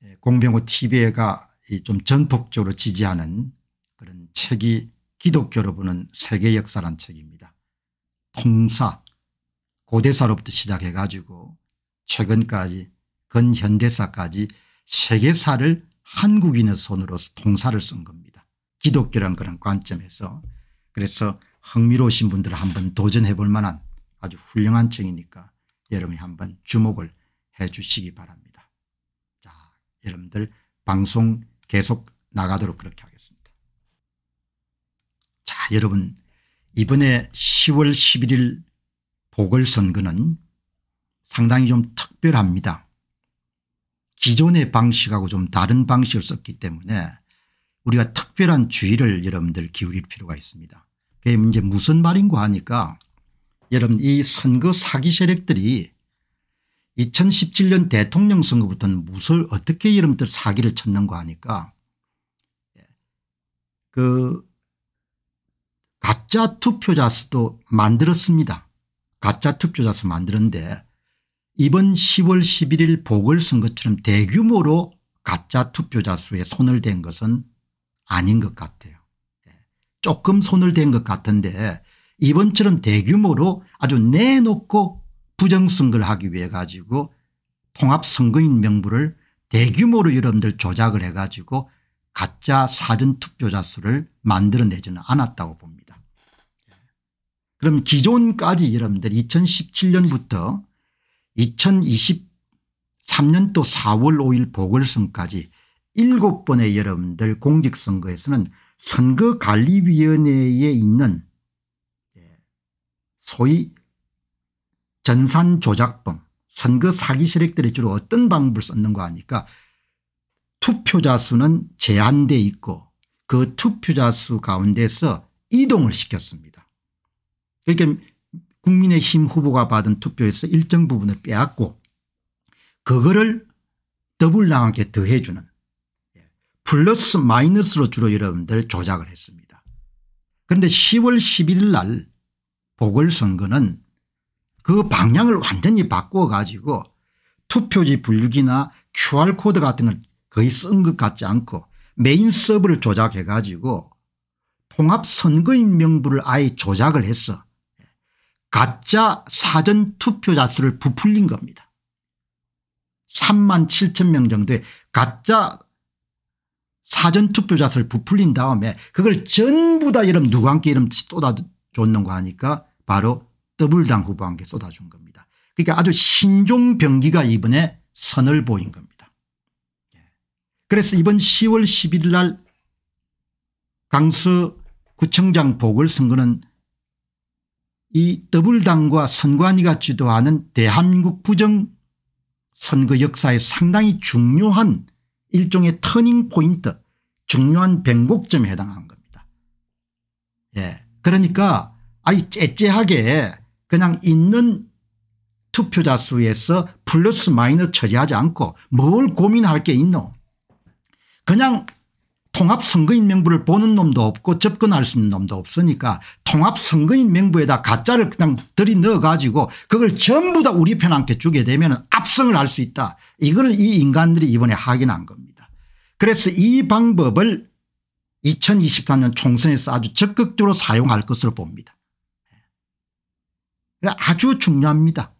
예, 공병호 tv가 좀 전폭적으로 지지하는 그런 책이 기독교로 보는 세계 역사란 책입니다. 통사 고대사로부터 시작해 가지고 최근까지 근현대사까지 세계사를 한국인의 손으로 통사를 쓴 겁니다. 기독교란 그런 관점에서 그래서 흥미로우신 분들 한번 도전해 볼 만한 아주 훌륭한 책이니까 여러분이 한번 주목을 해 주시기 바랍니다. 자, 여러분들 방송 계속 나가도록 그렇게 하겠습니다. 자, 여러분 이번에 10월 11일 보궐선거는 상당히 좀 특별합니다. 기존의 방식하고 좀 다른 방식을 썼기 때문에 우리가 특별한 주의를 여러분들 기울일 필요가 있습니다. 그게 이제 무슨 말인고 하니까 여러분 이 선거 사기 세력들이 2017년 대통령 선거부터는 무엇 어떻게 여러분들 사기를 쳤는가 하니까 예, 그 가짜 투표자 수도 만들었습니다. 가짜 투표자 수 만드는데 이번 10월 11일 보궐선거처럼 대규모로 가짜 투표자 수에 손을 댄 것은 아닌 것 같아요. 예. 조금 손을 댄 것 같은데 이번처럼 대규모로 아주 내놓고 부정선거를 하기 위해 가지고 통합선거인 명부를 대규모로 여러분들 조작을 해 가지고 가짜 사전투표자 수를 만들어내지는 않았다고 봅니다. 예. 그럼 기존까지 여러분들 2017년부터 2023년도 4월 5일 보궐선까지 일곱 번의 여러분들 공직선거에서는 선거관리위원회에 있는 예, 소위 전산조작범 선거 사기 세력들이 주로 어떤 방법을 썼는가 하니까 투표자 수는 제한돼 있고 그 투표자 수 가운데서 이동을 시켰습니다. 그러니까 국민의힘 후보가 받은 투표에서 일정 부분을 빼앗고 그거를 더블랑하게 더해주는 플러스 마이너스로 주로 여러분들 조작을 했습니다. 그런데 10월 11일 날 보궐선거는 그 방향을 완전히 바꾸어 가지고 투표지 분류기나 QR코드 같은 걸 거의 쓴 것 같지 않고 메인 서버를 조작해 가지고 통합선거인 명부를 아예 조작을 했어 가짜 사전 투표자 수를 부풀린 겁니다. 3만 7천 명 정도의 가짜 사전투표자를 부풀린 다음에 그걸 전부 다 이름 누구 한께 이름 쏟아줬는거 하니까 바로 더블당 후보한테 쏟아준 겁니다. 그러니까 아주 신종병기가 이번에 선을 보인 겁니다. 예. 그래서 이번 10월 11일 날 강서구청장 보궐선거는 이 더블당과 선관위가 지도하는 대한민국 부정 선거 역사에 상당히 중요한 일종의 터닝 포인트 중요한 변곡점에 해당하는 겁니다. 예. 그러니까 아이 째째하게 그냥 있는 투표자 수에서 플러스 마이너스 처리하지 않고 뭘 고민할 게 있노 그냥 통합선거인 명부를 보는 놈도 없고 접근할 수 있는 놈도 없으니까 통합선거인 명부에다 가짜를 그냥 들이넣어 가지고 그걸 전부 다 우리 편한테 주게 되면 압승을 할 수 있다. 이걸 이 인간들이 이번에 확인한 겁니다. 그래서 이 방법을 2024년 총선에서 아주 적극적으로 사용할 것으로 봅니다. 아주 중요합니다.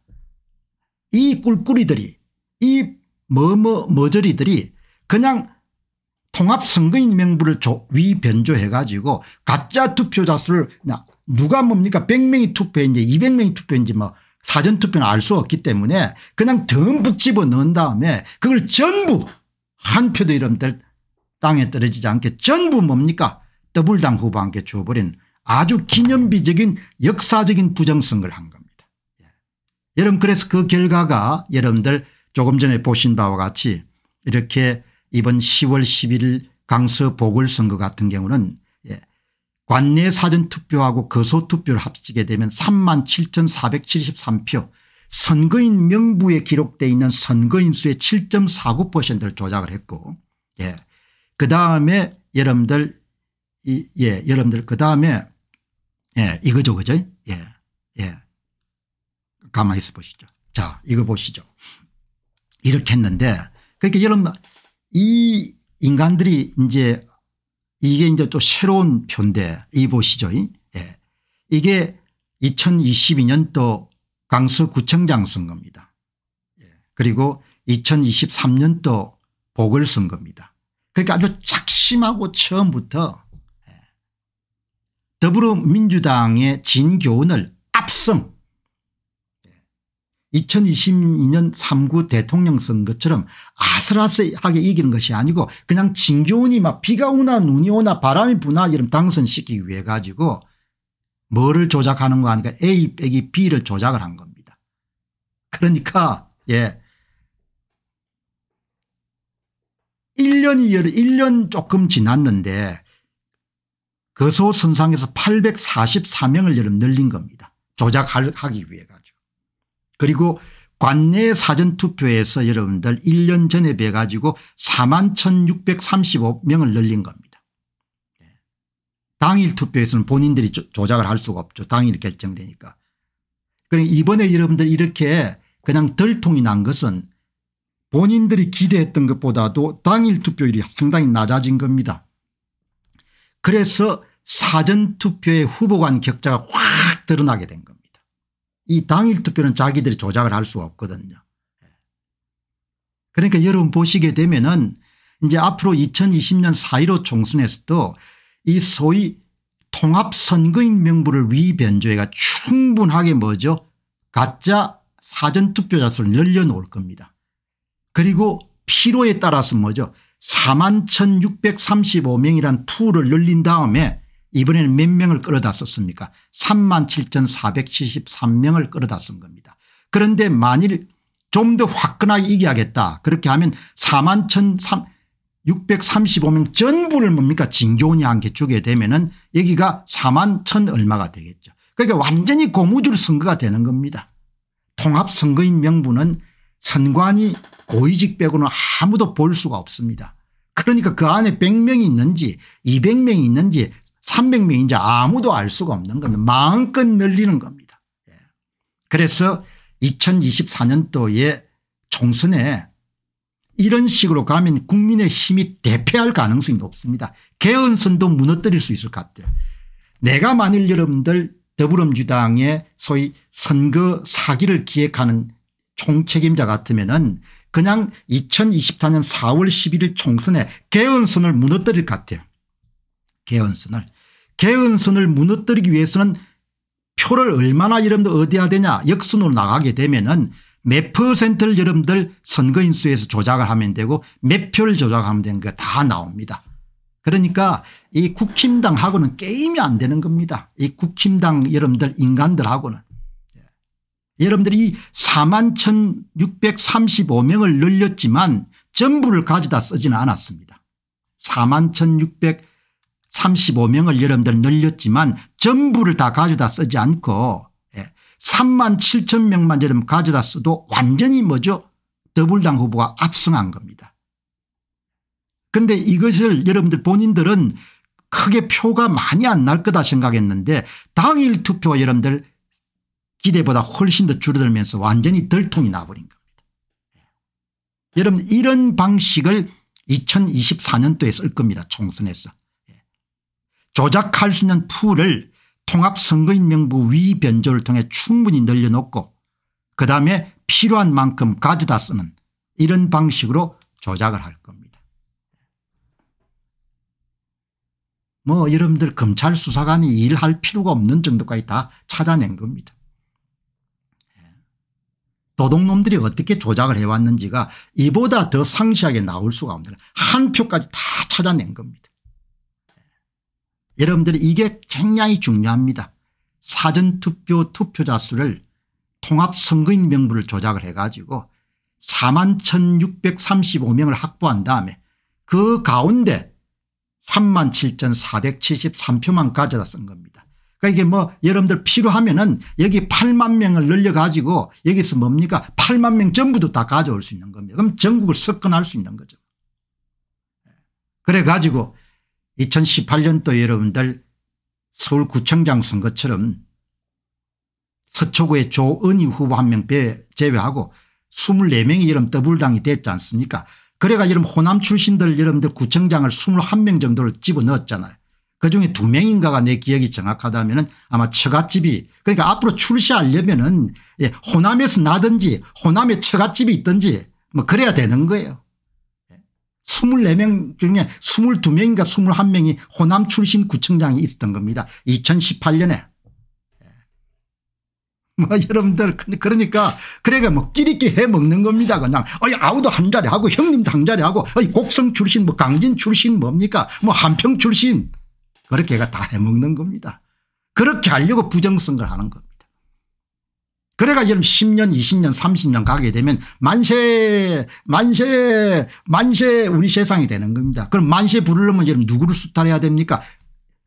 이 꿀꿀이들이 이 뭐뭐 머저리들이 그냥 통합선거인 명부를 위변조해 가지고 가짜 투표자 수를 누가 뭡니까 100명이 투표했는지 200명이 투표했는지 뭐 사전투표는 알 수 없기 때문에 그냥 듬뿍 집어넣은 다음에 그걸 전부 한 표도 이름 땅에 떨어지지 않게 전부 뭡니까 더블당 후보한테 줘버린 아주 기념비적인 역사적인 부정선거를 한 겁니다. 예. 여러분 그래서 그 결과가 여러분들 조금 전에 보신 바와 같이 이렇게 이번 10월 11일 강서 보궐선거 같은 경우는 예. 관내 사전투표하고 거소투표를 합치게 되면 3만 7,473표 선거인 명부에 기록되어 있는 선거인 수의 7.49%를 조작을 했고 예. 그다음에 여러분들 이, 예, 여러분들 그다음에 예, 이거죠 그죠? 예. 예. 가만히 있어 보시죠. 자, 이거 보시죠. 이렇게 했는데 그러니까 여러분 이 인간들이 이제 이게 이제 또 새로운 표인데 이 보시죠. 예. 이게 2022년도 강서구청장 선거입니다. 예. 그리고 2023년도 보궐선거입니다. 그러니까 아주 작심하고 처음부터 예. 더불어민주당의 진교훈을 압승 2022년 3구 대통령 선거처럼 아슬아슬하게 이기는 것이 아니고 그냥 진교훈이 막 비가 오나 눈이 오나 바람이 부나 이런 당선시키기 위해 가지고 뭐를 조작하는 거 아니까 A 빼기 B를 조작을 한 겁니다. 그러니까 예. 1년이 열, 1년 조금 지났는데 거소선상에서 844명을 여름 늘린 겁니다. 조작하기 위해 가 그리고 관내 사전투표에서 여러분들 1년 전에 비해 가지고 4만 1635명을 늘린 겁니다. 네. 당일 투표에서는 본인들이 조작을 할 수가 없죠. 당일 결정되니까. 그러니 이번에 여러분들 이렇게 그냥 덜통이 난 것은 본인들이 기대했던 것보다도 당일 투표율이 상당히 낮아진 겁니다. 그래서 사전투표의 후보 간 격차가 확 드러나게 된 겁니다. 이 당일 투표는 자기들이 조작을 할 수가 없거든요. 그러니까 여러분 보시게 되면은 이제 앞으로 2020년 4.15 총선에서도 이 소위 통합선거인 명부를 위변조회가 충분하게 뭐죠 가짜 사전투표자 수를 늘려놓을 겁니다. 그리고 필요에 따라서 뭐죠 4 1635명이란 풀을 열린 다음에 이번에는 몇 명을 끌어다 썼습니까 3만 7473명을 끌어다 쓴 겁니다. 그런데 만일 좀 더 화끈하게 이기하겠다 그렇게 하면 4만 1635명 전부를 뭡니까 진교훈이 함께 주게 되면 은 여기가 4만 1000 얼마가 되겠죠. 그러니까 완전히 고무줄 선거가 되는 겁니다. 통합선거인 명분은 선관위 고위직 빼고는 아무도 볼 수가 없습니다. 그러니까 그 안에 100명이 있는지 200명이 있는지 300명인지 아무도 알 수가 없는 겁니다. 마음껏 늘리는 겁니다. 예. 그래서 2024년도에 총선에 이런 식으로 가면 국민의 힘이 대패할 가능성이 높습니다. 개헌선도 무너뜨릴 수 있을 것 같아요. 내가 만일 여러분들 더불어민주당의 소위 선거 사기를 기획하는 총책임자 같으면은 그냥 2024년 4월 11일 총선에 개헌선을 무너뜨릴 것 같아요. 개헌선을. 개헌선을 무너뜨리기 위해서는 표를 얼마나 여러분들 얻어야 되냐 역순으로 나가게 되면은 몇 퍼센트를 여러분들 선거인수에서 조작을 하면 되고 몇 표를 조작하면 되는 거 다 나옵니다. 그러니까 이 국힘당하고는 게임이 안 되는 겁니다. 이 국힘당 여러분들 인간들하고는. 예. 여러분들이 41,635명을 늘렸지만 전부를 가져다 쓰지는 않았습니다. 4 1 6 3 5명 35명을 여러분들 늘렸지만 전부를 다 가져다 쓰지 않고 3만 예, 7천 명만 여러분 가져다 써도 완전히 뭐죠 더불당 후보가 압승한 겁니다. 그런데 이것을 여러분들 본인들은 크게 표가 많이 안 날 거다 생각했는데 당일 투표 여러분들 기대보다 훨씬 더 줄어들면서 완전히 덜통이 나버린 겁니다. 예. 여러분 이런 방식을 2024년도에 쓸 겁니다. 총선에서. 조작할 수 있는 풀을 통합선거인명부 위변조를 통해 충분히 늘려놓고 그다음에 필요한 만큼 가져다 쓰는 이런 방식으로 조작을 할 겁니다. 뭐 여러분들 검찰 수사관이 일할 필요가 없는 정도까지 다 찾아낸 겁니다. 도둑놈들이 어떻게 조작을 해왔는지가 이보다 더 상시하게 나올 수가 없는 한 표까지 다 찾아낸 겁니다. 여러분들 이게 굉장히 중요합니다. 사전투표 투표자 수를 통합선거인 명부를 조작을 해가지고 4만 1635명을 확보한 다음에 그 가운데 3만 7473표만 가져다 쓴 겁니다. 그러니까 이게 뭐 여러분들 필요하면 은 여기 8만 명을 늘려가지고 여기서 뭡니까 8만 명 전부도 다 가져올 수 있는 겁니다. 그럼 전국을 석권할 수 있는 거죠. 그래가지고 2018년도 여러분들 서울구청장 선거처럼 서초구의 조은희 후보 한 명 제외하고 24명이 여름 더불당이 됐지 않습니까 그래가 여름 호남 출신들 여러분들 구청장을 21명 정도를 집어넣었잖아요. 그중에 두명인가가내 기억이 정확하다면 아마 처갓집이 그러니까 앞으로 출시하려면 예, 호남에서 나든지 호남에 처갓집이 있든지 뭐 그래야 되는 거예요. 24명 중에 22명인가 21명이 호남 출신 구청장이 있었던 겁니다. 2018년에. 예. 뭐 여러분들 그러니까 그래가 뭐 끼리끼리 해 먹는 겁니다 그냥 어이 아우도 한 자리 하고 형님도 한 자리 하고 어이 곡성 출신 뭐 강진 출신 뭡니까 뭐 한평 출신 그렇게 해가 다 해 먹는 겁니다 그렇게 하려고 부정선거를 하는 겁니다 그래가 여러분 10년 20년 30년 가게 되면 만세 만세 만세 우리 세상이 되는 겁니다. 그럼 만세 부르려면 여러분 누구를 수탈해야 됩니까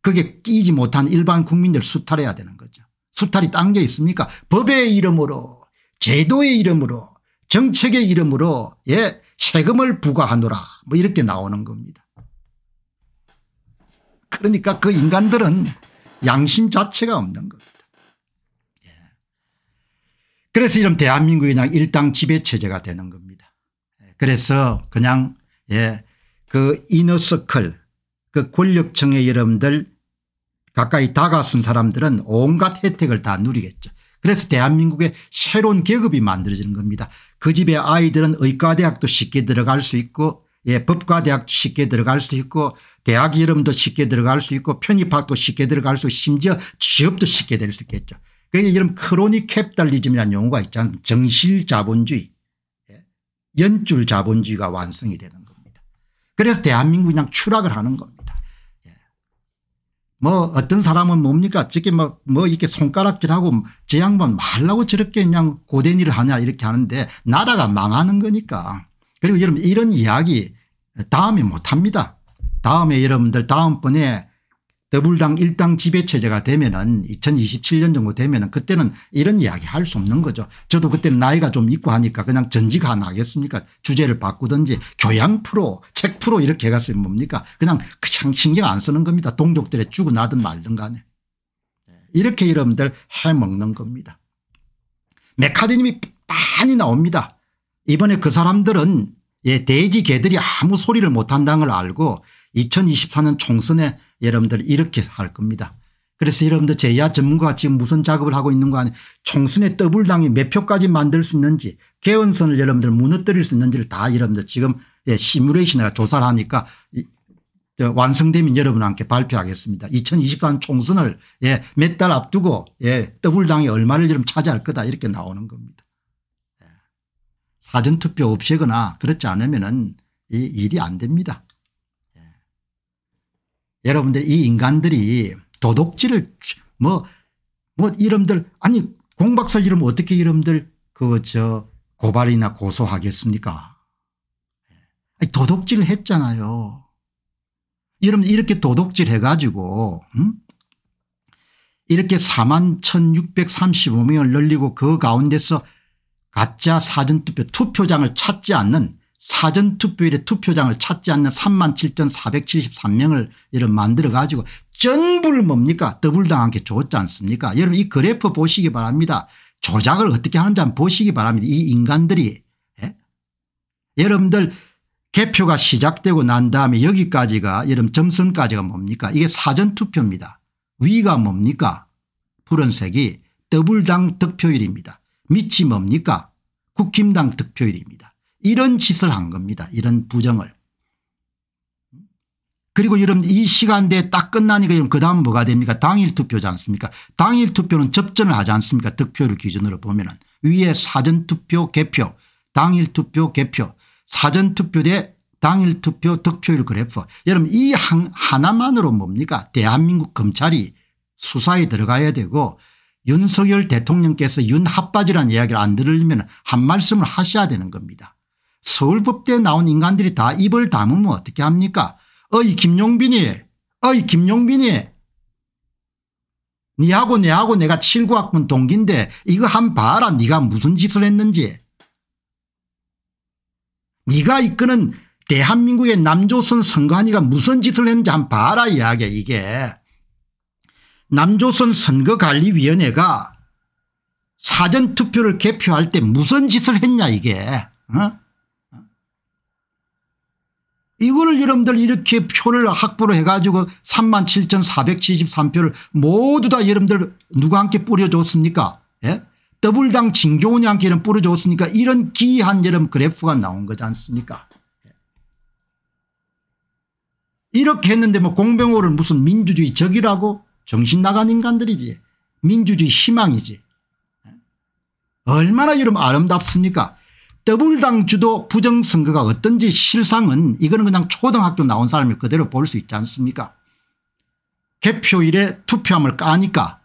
그게 끼지 못한 일반 국민들 수탈해야 되는 거죠. 수탈이 딴 게 있습니까 법의 이름으로 제도의 이름으로 정책의 이름으로 예 세금을 부과하노라 뭐 이렇게 나오는 겁니다. 그러니까 그 인간들은 양심 자체가 없는 거예요. 그래서 이런 대한민국이 그냥 일당 지배체제가 되는 겁니다. 그래서 그냥 예, 그 이너서클 그 권력층의 여러분들 가까이 다가선 사람들은 온갖 혜택을 다 누리겠죠. 그래서 대한민국의 새로운 계급이 만들어지는 겁니다. 그 집의 아이들은 의과대학도 쉽게 들어갈 수 있고 예, 법과대학 쉽게 들어갈 수 있고 대학 이름도 쉽게 들어갈 수 있고 편입학도 쉽게 들어갈 수 있고 심지어 취업도 쉽게 될 수 있겠죠. 그러니까 이런 크로니 캡달리즘이라는 용어가 있잖아요. 정실 자본주의 예, 연줄 자본주의가 완성이 되는 겁니다. 그래서 대한민국이 그냥 추락을 하는 겁니다. 예. 뭐 어떤 사람은 뭡니까 저게 뭐, 뭐 이렇게 손가락질하고 제 양반 말라고 저렇게 그냥 고된 일을 하냐 이렇게 하는데 나라가 망하는 거니까 그리고 여러분 이런 이야기 다음에 못합니다. 다음에 여러분들 다음번에 더불당 일당 지배체제가 되면은 2027년 정도 되면은 그때는 이런 이야기 할 수 없는 거죠. 저도 그때는 나이가 좀 있고 하니까 그냥 전직 하나 하겠습니까 주제를 바꾸든지 교양 프로 책 프로 이렇게 해갔으 뭡니까 그냥 그냥 신경 안 쓰는 겁니다. 동족들의 죽어나든 말든 간에. 이렇게 여러분들 해먹는 겁니다. 메카디님이 많이 나옵니다. 이번에 그 사람들은 예, 돼지 개들이 아무 소리를 못한다는 걸 알고 2024년 총선에 여러분들 이렇게 할 겁니다. 그래서 여러분들 제야 전문가가 지금 무슨 작업을 하고 있는 거아니 총선의 더블당이 몇 표까지 만들 수 있는지 개헌선을 여러분들 무너뜨릴 수 있는지를 다 여러분들 지금 예, 시뮬레이션을 조사를 하니까 이, 완성되면 여러분한테 발표하겠습니다. 2023 총선을 예, 몇달 앞두고 예, 더블당이 얼마를 여러분 차지할 거다 이렇게 나오는 겁니다. 예. 사전투표 없애거나 그렇지 않으면 은 일이 안 됩니다. 여러분들 이 인간들이 도둑질을 뭐, 뭐 이름들 아니 공박설 이름 어떻게 이름들 그저 고발이나 고소하겠습니까 예. 도둑질 을 했잖아요. 여러분 이렇게 도둑질 해가지고 음? 이렇게 4만 1635명을 늘리고 그 가운데서 가짜 사전투표 투표장을 찾지 않는 사전투표일에 투표장을 찾지 않는 3만 7,473명을 이런 만들어 가지고 전부를 뭡니까 더블당한테 줬지 않습니까 여러분 이 그래프 보시기 바랍니다. 조작을 어떻게 하는지 한번 보시기 바랍니다. 이 인간들이 예? 여러분들 개표가 시작되고 난 다음에 여기까지가 여러분 점선까지가 뭡니까 이게 사전투표입니다. 위가 뭡니까 푸른색이 더블당 득표율입니다. 밑이 뭡니까 국힘당 득표율입니다. 이런 짓을 한 겁니다. 이런 부정을. 그리고 여러분 이 시간대에 딱 끝나니까 여러분 그 다음 뭐가 됩니까 당일 투표지 않습니까 당일 투표는 접전을 하지 않습니까 득표를 기준으로 보면 은 위에 사전투표 개표 당일 투표 개표 사전투표 대 당일 투표 득표율 그래프 여러분 이 한, 하나만으로 뭡니까 대한민국 검찰이 수사에 들어가야 되고 윤석열 대통령께서 윤합바지란 이야기를 안 들으려면 한 말씀을 하셔야 되는 겁니다. 서울법대에 나온 인간들이 다 입을 다으면 어떻게 합니까 어이 김용빈이 어이 김용빈이 니하고 내하고 내가 7구학번 동기인데 이거 한 봐라 니가 무슨 짓을 했는지 니가 이끄는 대한민국의 남조선 선거하니가 무슨 짓을 했는지 한 봐라 이야기 이게. 남조선 선거관리위원회가 사전투표를 개표할 때 무슨 짓을 했냐 이게. 어? 이거를 여러분들 이렇게 표를 확보를 해가지고 37,473표를 모두 다 여러분들 누가 함께 뿌려줬습니까? 예? 더블당 진교훈이 함께는 뿌려줬으니까 이런 기이한 여름 그래프가 나온 거지 않습니까? 예. 이렇게 했는데 뭐 공병호를 무슨 민주주의 적이라고 정신 나간 인간들이지 민주주의 희망이지 예? 얼마나 여름 아름답습니까? 더불당 주도 부정선거가 어떤지 실상은 이거는 그냥 초등학교 나온 사람이 그대로 볼 수 있지 않습니까 개표일에 투표함을 까니까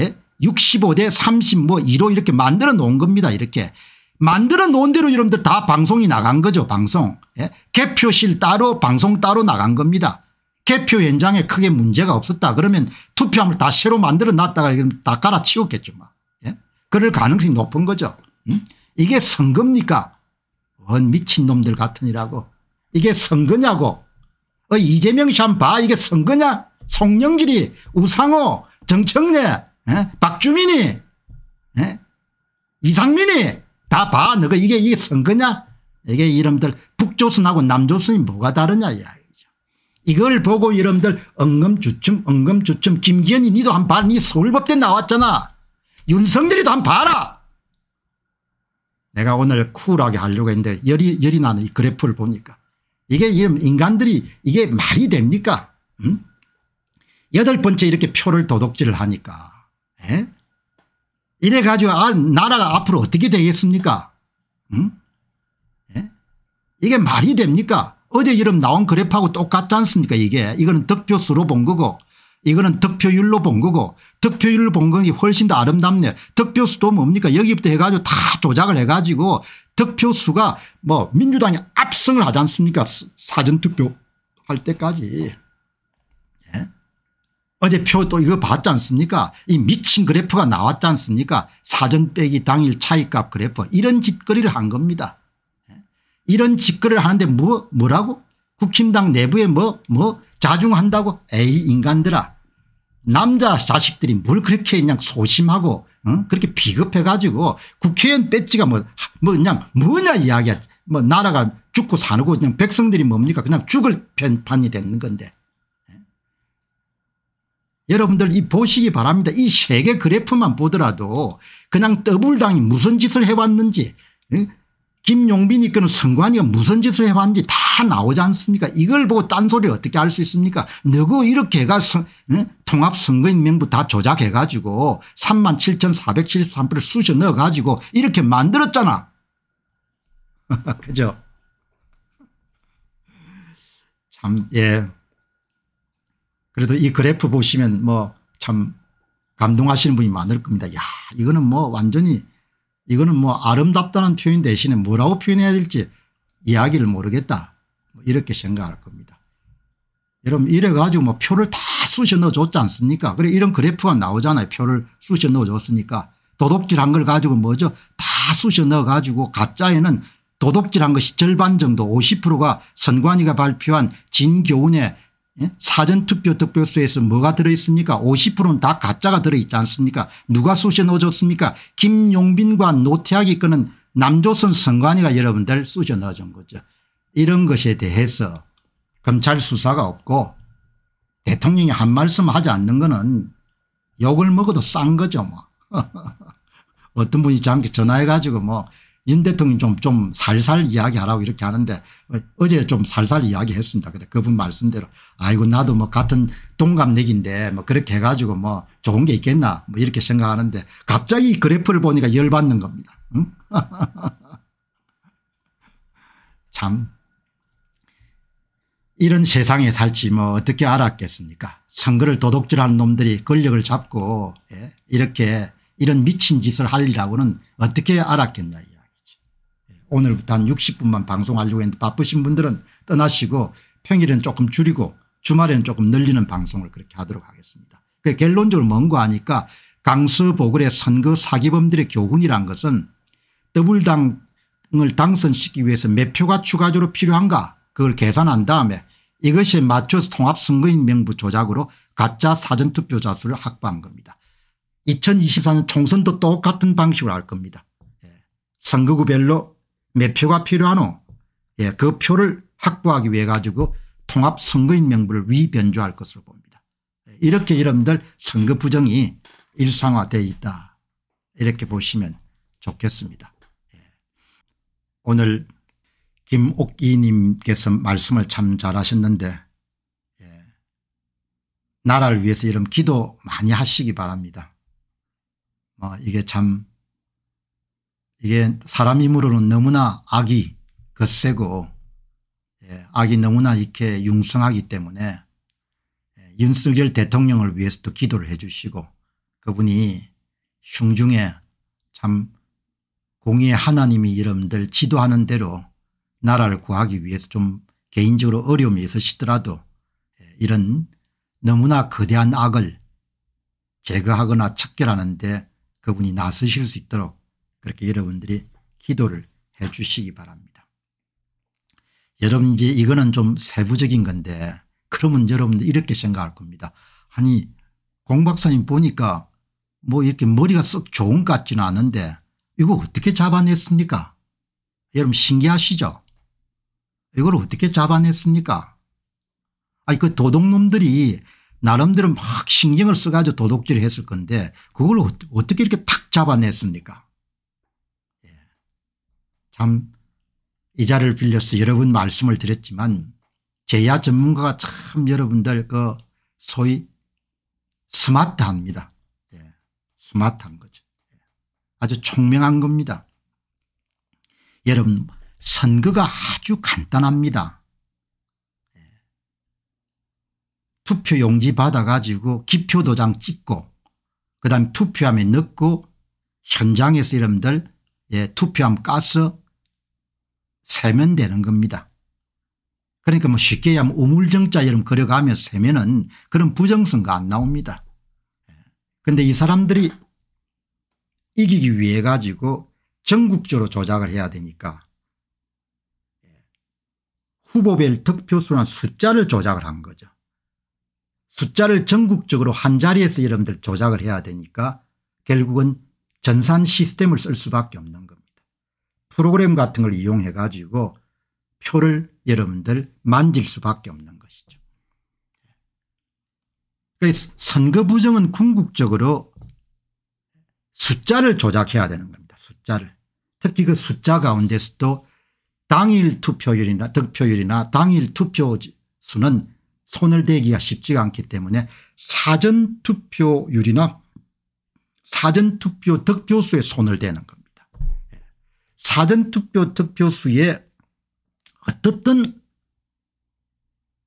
예? 65대 30뭐 1호 이렇게 만들어 놓은 겁니다 이렇게 만들어 놓은 대로 여러분들 다 방송이 나간 거죠 방송 예? 개표실 따로 방송 따로 나간 겁니다 개표 현장에 크게 문제가 없었다 그러면 투표함을 다 새로 만들어 놨다가 다 갈아치웠겠죠 뭐. 예? 그럴 가능성이 높은 거죠 음? 이게 선거입니까? 원 미친놈들 같으니라고. 이게 선거냐고. 어 이재명 씨샴 봐. 이게 선거냐? 송영길이 우상호 정청래 에? 박주민이 에? 이상민이 다 봐. 너가 이게 이게 선거냐? 이게 이름들 북조선하고 남조선이 뭐가 다르냐 이야 이걸 보고 이름들 엉금주춤 엉금주춤 김기현이 니도 한번 봐니 서울법대 나왔잖아. 윤석열이도 한번 봐라. 내가 오늘 쿨하게 하려고 했는데 열이, 열이 나는 이 그래프를 보니까 이게 인간들이 이게 말이 됩니까? 음? 여덟 번째 이렇게 표를 도둑질을 하니까 에? 예? 이래 가지고 아, 나라가 앞으로 어떻게 되겠습니까? 음? 이게 말이 됩니까? 어제 이름 나온 그래프하고 똑같지 않습니까 이게 이거는 득표수로 본 거고 이거는 득표율로 본 거고 득표율로 본 거니 훨씬 더 아름답네. 득표수도 뭡니까 여기부터 해가지고 다 조작을 해가지고 득표수가 뭐 민주당이 압승을 하지 않습니까 사전투표 할 때까지. 예? 어제 표 또 이거 봤지 않습니까 이 미친 그래프가 나왔지 않습니까 사전 빼기 당일 차익값 그래프 이런 짓거리를 한 겁니다. 예? 이런 짓거리를 하는데 뭐, 뭐라고 국힘당 내부에 뭐, 뭐 자중한다고 에이 인간들아 남자 자식들이 뭘 그렇게 그냥 소심하고 어? 그렇게 비겁해 가지고 국회의원 배지가 뭐, 뭐 그냥 뭐냐 이야기야 뭐 나라가 죽고 사는 거 그냥 백성들이 뭡니까 그냥 죽을 판이 되는 건데 예? 여러분들 이 보시기 바랍니다. 이 세계 그래프만 보더라도 그냥 더블당이 무슨 짓을 해왔는지 김용빈이 이끄는 선관위가 무슨 짓을 해왔는지 다 나오지 않습니까 이걸 보고 딴소리를 어떻게 알 수 있습니까 너구 이렇게 가 통합선거인명부 다 조작해 가지고 3만 7473표를 쑤셔 넣어 가지고 이렇게 만들었잖아 그죠 참예 그래도 이 그래프 보시면 뭐 참 감동하시는 분이 많을 겁니다 야 이거는 뭐 완전히 이거는 뭐 아름답다는 표현 대신에 뭐라고 표현해야 될지 이야기를 모르겠다 뭐 이렇게 생각할 겁니다. 여러분 이래 가지고 뭐 표를 다 쑤셔 넣어줬지 않습니까 그래 이런 그래프가 나오잖아요 표를 쑤셔 넣어줬으니까 도둑질한 걸 가지고 뭐죠 다 쑤셔 넣어 가지고 가짜에는 도둑질한 것이 절반 정도 50%가 선관위가 발표한 진교훈의 예? 사전투표 특별수에서 뭐가 들어있습니까 50%는 다 가짜가 들어있지 않습니까 누가 쑤셔 넣어줬습니까 김용빈과 노태학이 끄는 남조선 선관위가 여러분들 쑤셔 넣어준 거죠. 이런 것에 대해서 검찰 수사가 없고 대통령이 한 말씀 하지 않는 거는 욕을 먹어도 싼 거죠 뭐. 어떤 분이 저한테 전화해 가지고 뭐윤 대통령이 좀, 좀 살살 이야기하라고 이렇게 하는데 어제 좀 살살 이야기했습니다. 그래 그분 말씀대로 아이고 나도 뭐 같은 동갑내기인데 뭐 그렇게 해가지고 뭐 좋은 게 있겠나 뭐 이렇게 생각하는데 갑자기 그래프를 보니까 열받는 겁니다. 응? 참 이런 세상에 살지 뭐 어떻게 알았겠습니까 선거를 도둑질하는 놈들이 권력을 잡고 예? 이렇게 이런 미친 짓을 할리라고는 어떻게 알았겠냐 오늘부터 한 60분만 방송하려고 했는데 바쁘신 분들은 떠나시고 평일은 조금 줄이고 주말에는 조금 늘리는 방송을 그렇게 하도록 하겠습니다. 그 결론적으로 뭔가하니까 강서보궐의 선거 사기범들의 교훈이란 것은 더블당을 당선시키기 위해서 몇 표가 추가적으로 필요한가 그걸 계산한 다음에 이것이 맞춰서 통합선거인 명부 조작으로 가짜 사전투표 자수를 확보한 겁니다. 2024년 총선도 똑같은 방식으로 할 겁니다. 예. 선거구별로 몇 표가 필요하노 예, 그 표를 확보하기 위해 가지고 통합선거인 명부를 위변조할 것으로 봅니다. 이렇게 여러분들 선거 부정이 일상화되어 있다 이렇게 보시면 좋겠습니다. 예. 오늘 김옥기님께서 말씀을 참 잘하셨는데 예. 나라를 위해서 이런 기도 많이 하시기 바랍니다. 뭐 이게 참 이게 사람이므로는 너무나 악이 거세고 예, 악이 너무나 이렇게 융성하기 때문에 예, 윤석열 대통령을 위해서도 기도를 해 주시고 그분이 흉중에 참 공의의 하나님이 여러분들 지도하는 대로 나라를 구하기 위해서 좀 개인적으로 어려움이 있으시더라도 예, 이런 너무나 거대한 악을 제거하거나 척결하는데 그분이 나서실 수 있도록 그렇게 여러분들이 기도를 해 주시기 바랍니다. 여러분 이제 이거는 좀 세부적인 건데 그러면 여러분들 이렇게 생각할 겁니다. 아니 공 박사님 보니까 뭐 이렇게 머리가 썩 좋은 것 같지는 않은데 이거 어떻게 잡아냈습니까 여러분 신기하시죠 이걸 어떻게 잡아냈습니까 아니 그 도둑놈들이 나름대로 막 신경을 써가지고 도둑질 했을 건데 그걸 어, 어떻게 이렇게 탁 잡아냈습니까 참이 자를 빌려서 여러 분 말씀을 드렸지만 제야 전문가가 참 여러분들 그 소위 스마트합니다. 예. 스마트한 거죠. 예. 아주 총명한 겁니다. 여러분 선거가 아주 간단합니다. 예. 투표 용지 받아가지고 기표 도장 찍고 그다음 에 투표함에 넣고 현장에서 여러분들 예, 투표함 까서 세면 되는 겁니다. 그러니까 뭐 쉽게 하면 뭐 우물정자처럼 걸어가며 세면은 그런 부정선거 안 나옵니다. 그런데 이 사람들이 이기기 위해 가지고 전국적으로 조작을 해야 되니까 후보별 득표수나 숫자를 조작을 한 거죠. 숫자를 전국적으로 한 자리에서 여러분들 조작을 해야 되니까 결국은 전산 시스템을 쓸 수밖에 없는 거예요. 프로그램 같은 걸 이용해 가지고 표를 여러분들 만질 수밖에 없는 것이죠. 선거 부정은 궁극적으로 숫자를 조작해야 되는 겁니다. 숫자를. 특히 그 숫자 가운데서도 당일 투표율이나 득표율이나 당일 투표 수는 손을 대기가 쉽지가 않기 때문에 사전 투표율이나 사전 투표 득표수에 손을 대는 겁니다. 사전투표 투표수에 어떻든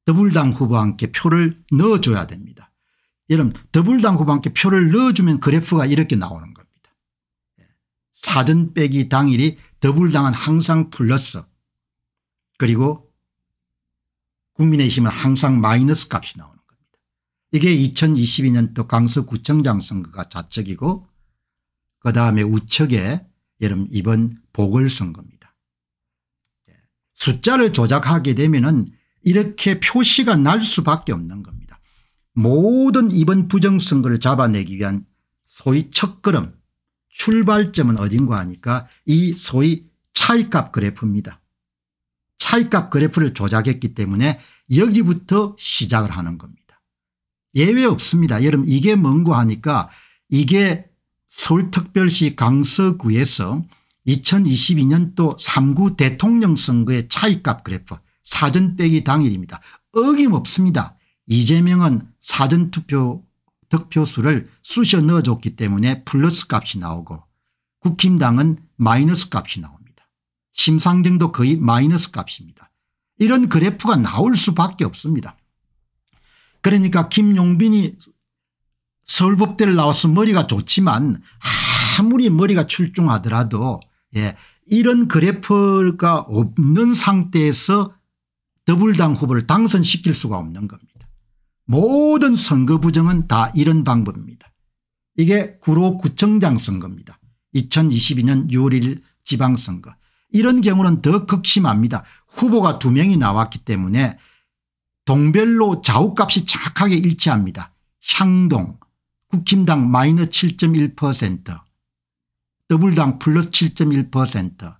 더불당 후보한테 표를 넣어줘야 됩니다. 여러분 더불당 후보한테 표를 넣어주면 그래프가 이렇게 나오는 겁니다. 사전 빼기 당일이 더불당은 항상 플러스 그리고 국민의힘은 항상 마이너스 값이 나오는 겁니다. 이게 2022년도 강서구청장 선거가 좌측이고 그다음에 우측에 여러분 이번 복궐선거니다 숫자를 조작하게 되면 이렇게 표시가 날 수밖에 없는 겁니다. 모든 이번 부정선거를 잡아내기 위한 소위 첫걸음 출발점은 어딘가 하니까 이 소위 차이값 그래프입니다. 차이값 그래프를 조작했기 때문에 여기부터 시작을 하는 겁니다. 예외 없습니다. 여러분 이게 뭔고 하니까 이게 서울특별시 강서구에서 2022년도 3구 대통령 선거의 차이값 그래프 사전 빼기 당일입니다. 어김없습니다. 이재명은 사전투표 득표수를 쑤셔 넣어줬기 때문에 플러스 값이 나오고 국힘당은 마이너스 값이 나옵니다. 심상정도 거의 마이너스 값입니다. 이런 그래프가 나올 수밖에 없습니다. 그러니까 김용빈이 서울법대를 나와서 머리가 좋지만 아무리 머리가 출중하더라도 예. 이런 그래프가 없는 상태에서 더블당 후보를 당선시킬 수가 없는 겁니다. 모든 선거 부정은 다 이런 방법입니다. 이게 구로 구청장 선거입니다. 2022년 6월 1일 지방선거. 이런 경우는 더 극심합니다. 후보가 두 명이 나왔기 때문에 동별로 좌우값이 정확하게 일치합니다. 향동 국힘당 마이너 7.1% 더블당 플러스 7.1%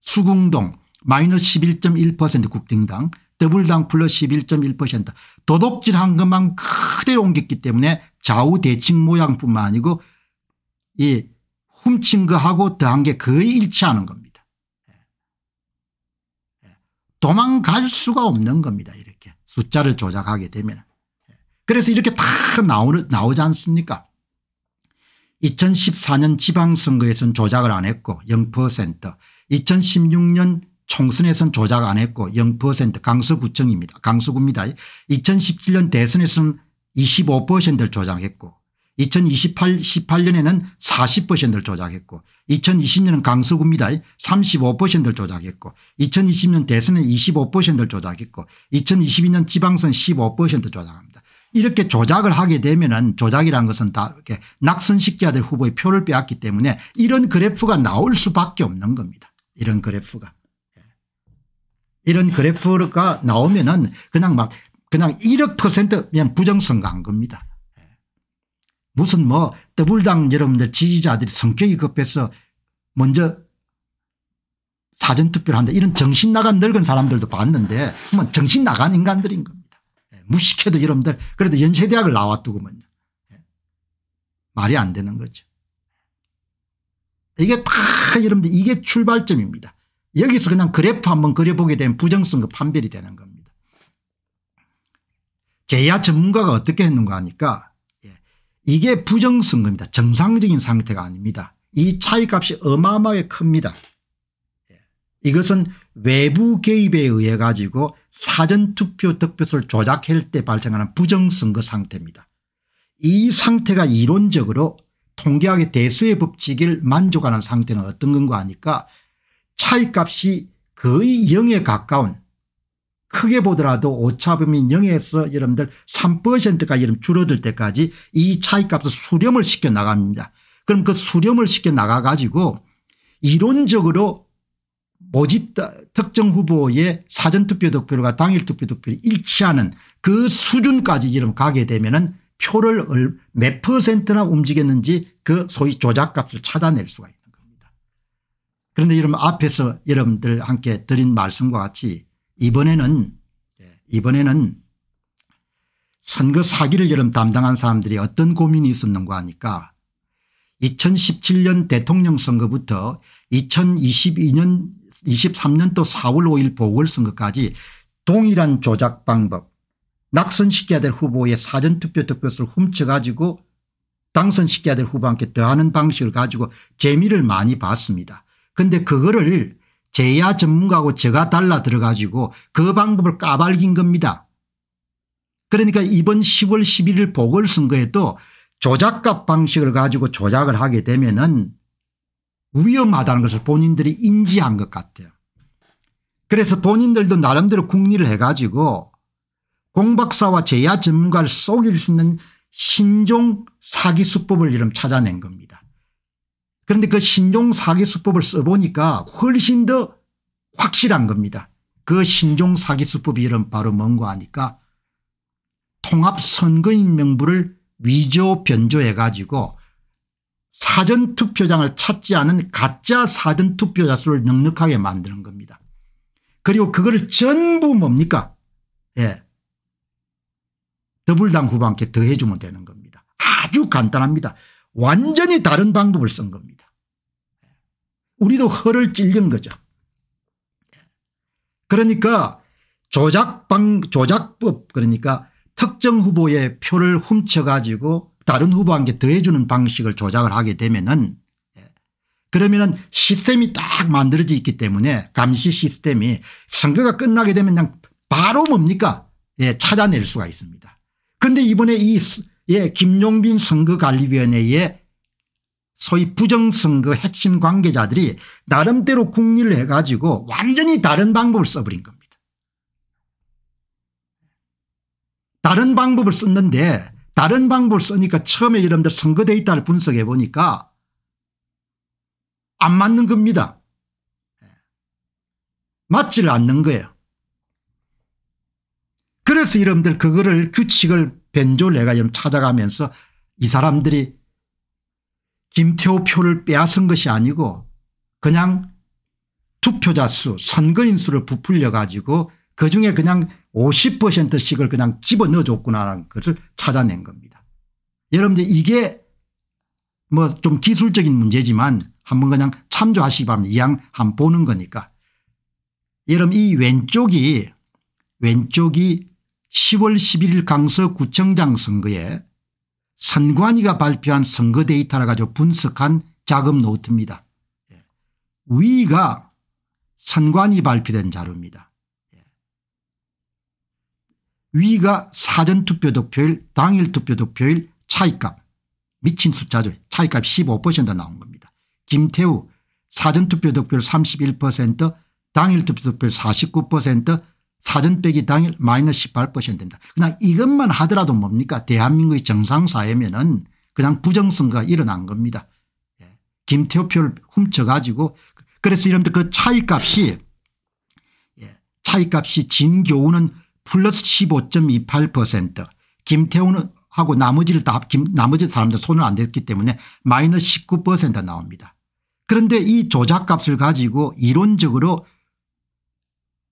수궁동 마이너스 11.1% 국정당 더블당 플러스 11.1%도덕질한 것만 그대로 옮겼기 때문에 좌우 대칭 모양뿐만 아니고 이 훔친 거하고 더한 게 거의 일치하는 겁니다. 도망갈 수가 없는 겁니다. 이렇게 숫자를 조작하게 되면. 그래서 이렇게 다 나오, 나오지 않습니까 2014년 지방선거에선 조작을 안 했고 0% 2016년 총선에선 조작 안 했고 0% 강서구청입니다. 강서구입니다. 2017년 대선에서는 25%를 조작했고 2028, 18년에는 40%를 조작했고 2020년은 강서구입니다. 35%를 조작했고 2020년 대선은 25%를 조작했고 2022년 지방선 15% 조작합니다. 이렇게 조작을 하게 되면은 조작이란 것은 다 이렇게 낙선시켜야 될 후보의 표를 빼앗기 때문에 이런 그래프가 나올 수밖에 없는 겁니다. 이런 그래프가. 예. 이런 그래프가 나오면은 그냥 막 그냥 1억% 그냥 부정선거한 겁니다. 예. 무슨 뭐 더불당 여러분들 지지자들이 성격이 급해서 먼저 사전투표를 한다 이런 정신 나간 늙은 사람들도 봤는데 뭐 정신 나간 인간들인 겁니다. 무식해도 여러분들 그래도 연세대학을 나왔더구먼요. 예. 말이 안 되는 거죠. 이게 다 여러분들 이게 출발점입니다. 여기서 그냥 그래프 한번 그려보게 되면 부정선거 판별이 되는 겁니다. 제야 전문가가 어떻게 했는가 하니까 예, 이게 부정선거입니다. 정상적인 상태가 아닙니다. 이 차이값이 어마어마하게 큽니다. 이것은 외부 개입에 의해 가지고 사전투표 득표수를 조작할 때 발생하는 부정선거 상태입니다. 이 상태가 이론적으로 통계학의 대수의 법칙을 만족하는 상태는 어떤 건가 하니까 차이값이 거의 0에 가까운 크게 보더라도 오차범위 0에서 여러분들 3%까지 줄어들 때까지 이 차이값을 수렴을 시켜 나갑니다. 그럼 그 수렴을 시켜 나가 가지고 이론적으로 모집 특정 후보의 사전투표 득표율과 당일투표 득표율이 일치하는 그 수준까지 이름 가게 되면은 표를 몇 퍼센트나 움직였는지 그 소위 조작값을 찾아낼 수가 있는 겁니다. 그런데 여러분 앞에서 여러분들 함께 드린 말씀과 같이 이번에는 예, 이번에는 선거 사기를 여러분 담당한 사람들이 어떤 고민이 있었는가 하니까 2017년 대통령 선거부터 2022년 2 3년도 4월 5일 보궐선거까지 동일한 조작 방법 낙선시켜야 될 후보의 사전투표 득표수를 훔쳐가지고 당선시켜야 될 후보한테 더하는 방식을 가지고 재미를 많이 봤습니다. 그런데 그거를 제야 전문가하고 제가 달라 들어가지고 그 방법을 까발긴 겁니다. 그러니까 이번 10월 11일 보궐선거에도 조작값 방식을 가지고 조작을 하게 되면은 위험하다는 것을 본인들이 인지한 것 같아요. 그래서 본인들도 나름대로 국리를 해가지고 공박사와 제야 전문가를 속일 수 있는 신종 사기 수법을 이름 찾아낸 겁니다. 그런데 그 신종 사기 수법을 써보니까 훨씬 더 확실한 겁니다. 그 신종 사기 수법이 름 바로 뭔고 하니까 통합선거인 명부를 위조 변조해가지고 사전투표장을 찾지 않은 가짜 사전투표자 수를 넉넉하게 만드는 겁니다. 그리고 그거를 전부 뭡니까 예. 더불당 후보한테 더해주면 되는 겁니다. 아주 간단합니다. 완전히 다른 방법을 쓴 겁니다. 우리도 허를 찔린 거죠. 그러니까 조작방 조작법 그러니까 특정 후보의 표를 훔쳐가지고 다른 후보한테 더해주는 방식을 조작을 하게 되면은 예, 그러면은 시스템이 딱 만들어져 있기 때문에 감시 시스템이 선거가 끝나게 되면 그냥 바로 뭡니까 예, 찾아낼 수가 있습니다. 그런데 이번에 이 예, 김용빈 선거관리위원회의 소위 부정선거 핵심 관계자들이 나름대로 국리를 해가지고 완전히 다른 방법을 써버린 겁니다. 다른 방법을 썼는데 다른 방법을 쓰니까 처음에 여러분들 선거 데이터를 분석해 보니까 안 맞는 겁니다. 예. 맞질 않는 거예요. 그래서 여러분들 그거를 규칙을 변조 내가 좀 찾아가면서 이 사람들이 김태호 표를 빼앗은 것이 아니고 그냥 투표자 수 선거인 수를 부풀려 가지고 그중에 그냥 50%씩을 그냥 집어넣어 줬구나라는 것을 찾아낸 겁니다. 여러분들 이게 뭐 좀 기술적인 문제지만 한번 그냥 참조하시기 바랍니다. 이 양 한번 보는 거니까. 여러분 이 왼쪽이 왼쪽이 10월 11일 강서구청장 선거에 선관위가 발표한 선거 데이터를 가지고 분석한 작업 노트입니다. 예. 위가 선관위 발표된 자료입니다. 위가 사전투표 득표율 당일 투표 득표율 차이값 미친 숫자죠. 차이값 15% 나온 겁니다. 김태우 사전투표 득표율 31% 당일 투표 득표율 49% 사전 빼기 당일 마이너스 18%입니다. 그냥 이것만 하더라도 뭡니까 대한민국의 정상사회면 은 그냥 부정선거가 일어난 겁니다. 예. 김태우 표를 훔쳐가지고 그래서 이러면 그 차이값이 예. 차이값이 진교훈은 플러스 15.28% 김태훈하고 나머지를 다 김, 나머지 사람들 손을 안 댔기 때문에 마이너스 19% 나옵니다. 그런데 이 조작값을 가지고 이론적으로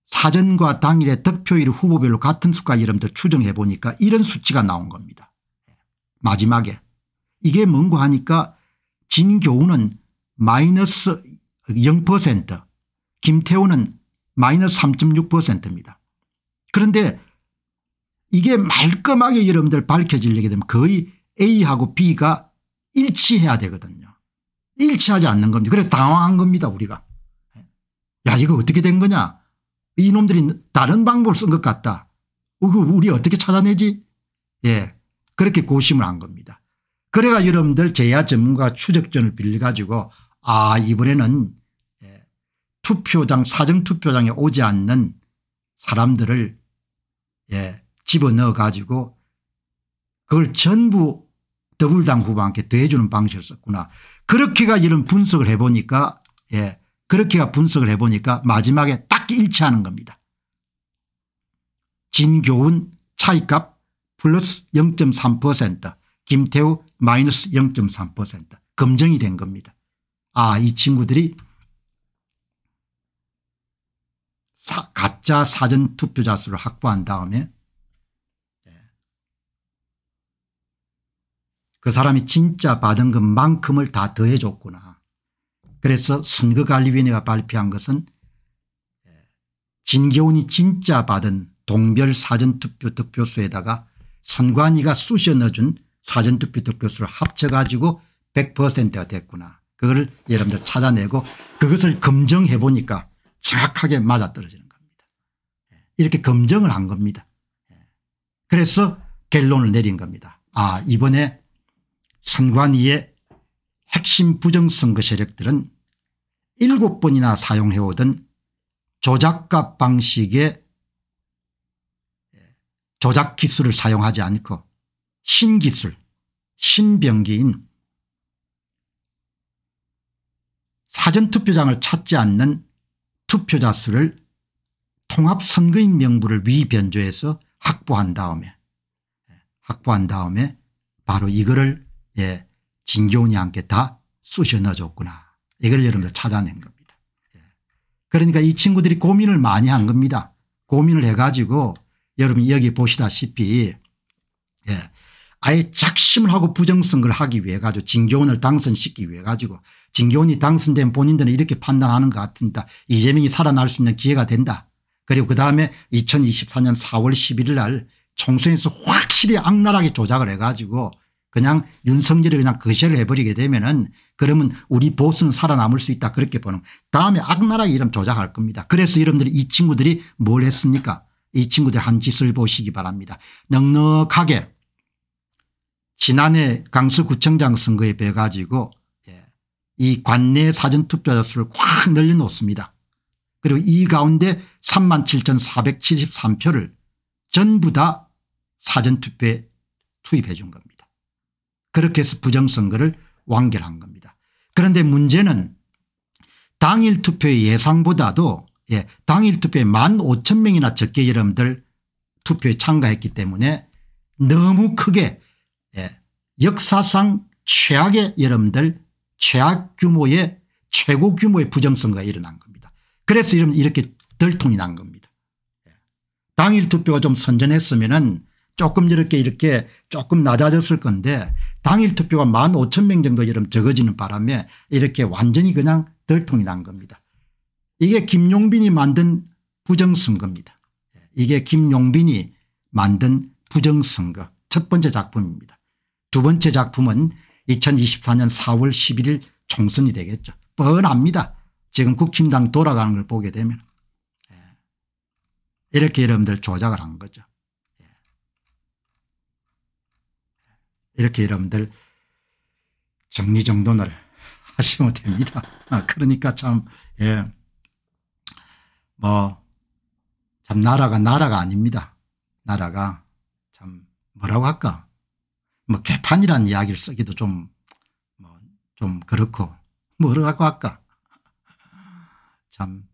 사전과 당일의 득표율 후보별로 같은 수까 여러분들 추정해 보니까 이런 수치가 나온 겁니다. 마지막에 이게 뭔고 하니까 진교훈은 마이너스 0% 김태호는 마이너스 3.6%입니다. 그런데 이게 말끔하게 여러분들 밝혀지려게 되면 거의 A하고 B가 일치해야 되거든요. 일치하지 않는 겁니다. 그래서 당황한 겁니다 우리가. 야 이거 어떻게 된 거냐 이놈들이 다른 방법을 쓴 것 같다. 우리 어떻게 찾아내지 예 그렇게 고심을 한 겁니다. 그래가 여러분들 제야 전문가 추적전을 빌려가지고 아 이번에는 예, 투표장 사정투표장에 오지 않는 사람들을 예, 집어넣어 가지고 그걸 전부 더불당 후보한테 더해주는 방식을 썼구나. 그렇게가 이런 분석을 해보니까 예, 그렇게가 분석을 해보니까 마지막에 딱 일치하는 겁니다. 진교훈 차이값 플러스 0.3% 김태우 마이너스 0.3% 검증이 된 겁니다. 아이 친구들이 사, 가짜 사전 투표자 수를 확보한 다음에 예. 그 사람이 진짜 받은 것만큼을 다 더해줬구나. 그래서 선거관리위원회가 발표한 것은 예. 진계훈이 진짜 받은 동별 사전투표 득표수에다가 선관위가 쑤셔 넣어준 사전투표 득표수를 합쳐가지고 100%가 됐구나. 그걸 여러분들 찾아내고 그것을 검증해 보니까 정확하게 맞아떨어지는 겁니다. 예, 이렇게 검증을 한 겁니다. 예, 그래서 결론을 내린 겁니다. 아 이번에 선관위의 핵심 부정선거 세력들은 7번이나 사용해오던 조작값 방식의 예, 조작 기술을 사용하지 않고 신기술 신병기인 사전투표장을 찾지 않는 투표자 수를 통합선거인 명부를 위변조해서 확보한 다음에 예, 확보한 다음에 바로 이거를 예, 진교훈이 함께 다 쑤셔 넣어줬구나. 이걸 여러분들 찾아낸 겁니다. 예. 그러니까 이 친구들이 고민을 많이 한 겁니다. 고민을 해가지고 여러분 여기 보시다시피 예, 아예 작심을 하고 부정선거를 하기 위해 가지고 진교훈을 당선시키기 위해 가지고 진교훈이 당선된 본인들은 이렇게 판단하는 것 같습니다. 이재명이 살아날 수 있는 기회가 된다. 그리고 그다음에 2024년 4월 11일 날 총선에서 확실히 악랄하게 조작을 해가지고 그냥 윤석열이 그냥 거시을 해버리게 되면은 그러면 우리 보수는 살아남을 수 있다 그렇게 보는 다음에 악랄하게 이름 조작할 겁니다. 그래서 여러분들이 이 친구들이 뭘 했습니까 이 친구들 한 짓을 보시기 바랍니다. 넉넉하게 지난해 강서구청장 선거에 배가지고 이 관내 사전투표자 수를 확 늘려놓습니다. 그리고 이 가운데 37,473표를 전부 다 사전투표에 투입해 준 겁니다. 그렇게 해서 부정선거를 완결한 겁니다. 그런데 문제는 당일 투표의 예상보다도 예, 당일 투표에 1만 5천 명이나 적게 여러분들 투표에 참가했기 때문에 너무 크게 예, 역사상 최악의 여러분들 최악 규모의 최고 규모의 부정선거가 일어난 겁니다. 그래서 이렇게 덜통이 난 겁니다. 예. 당일 투표가 좀 선전했으면 은 조금 이렇게 이렇게 조금 낮아졌을 건데 당일 투표가 1만 5천 명 정도 이름 적어지는 바람에 이렇게 완전히 그냥 덜통이 난 겁니다. 이게 김용빈이 만든 부정선거입니다. 예. 이게 김용빈이 만든 부정선거 첫 번째 작품입니다. 두 번째 작품은 2024년 4월 11일 총선이 되겠죠. 뻔합니다. 지금 국힘당 그 돌아가는 걸 보게 되면 예. 이렇게 여러분들 조작을 한 거죠. 예. 이렇게 여러분들 정리정돈을 하시면 됩니다. 아, 그러니까 참, 예. 뭐, 참 나라가 나라가 아닙니다. 나라가 참 뭐라고 할까. 뭐 개판이란 이야기를 쓰기도 좀, 뭐, 좀 그렇고, 뭐라고 할까. 참,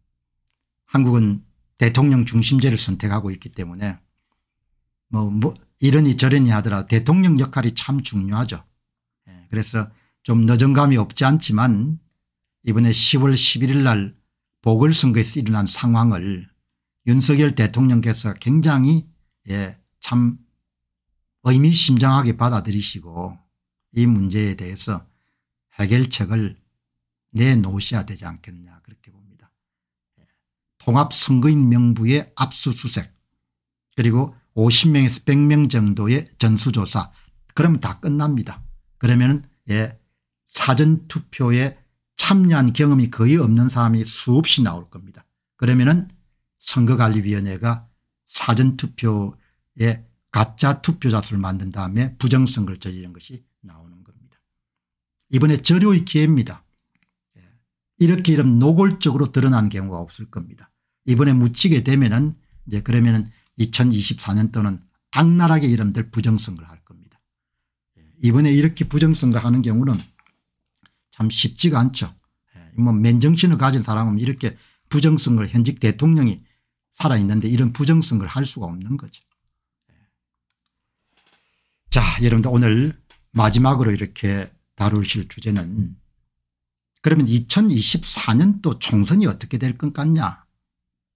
한국은 대통령 중심제를 선택하고 있기 때문에 뭐, 뭐 이러니 저러니 하더라 대통령 역할이 참 중요하죠. 예, 그래서 좀 늦은감이 없지 않지만 이번에 10월 11일 날 보궐선거에서 일어난 상황을 윤석열 대통령께서 굉장히 예, 참 의미심장하게 받아들이시고 이 문제에 대해서 해결책을 내놓으셔야 되지 않겠냐 그렇게 봅니다. 예. 통합선거인 명부의 압수수색 그리고 50명에서 100명 정도의 전수조사 그러면 다 끝납니다. 그러면 예, 사전투표에 참여한 경험이 거의 없는 사람이 수없이 나올 겁니다. 그러면 선거관리위원회가 사전투표에 가짜 투표자 수를 만든 다음에 부정선거를 저지른 것이 나오는 겁니다. 이번에 저료의 기회입니다. 예. 이렇게 이런 노골적으로 드러난 경우가 없을 겁니다. 이번에 묻히게 되면은 이제 그러면은 2024년 또는 악랄하게 이름들 부정선거를 할 겁니다. 예. 이번에 이렇게 부정선거 하는 경우는 참 쉽지가 않죠. 예. 뭐 맨정신을 가진 사람은 이렇게 부정선거를 현직 대통령이 살아있는데 이런 부정선거를 할 수가 없는 거죠. 자, 여러분들 오늘 마지막으로 이렇게 다루실 주제는 그러면 2024년도 총선이 어떻게 될 것 같냐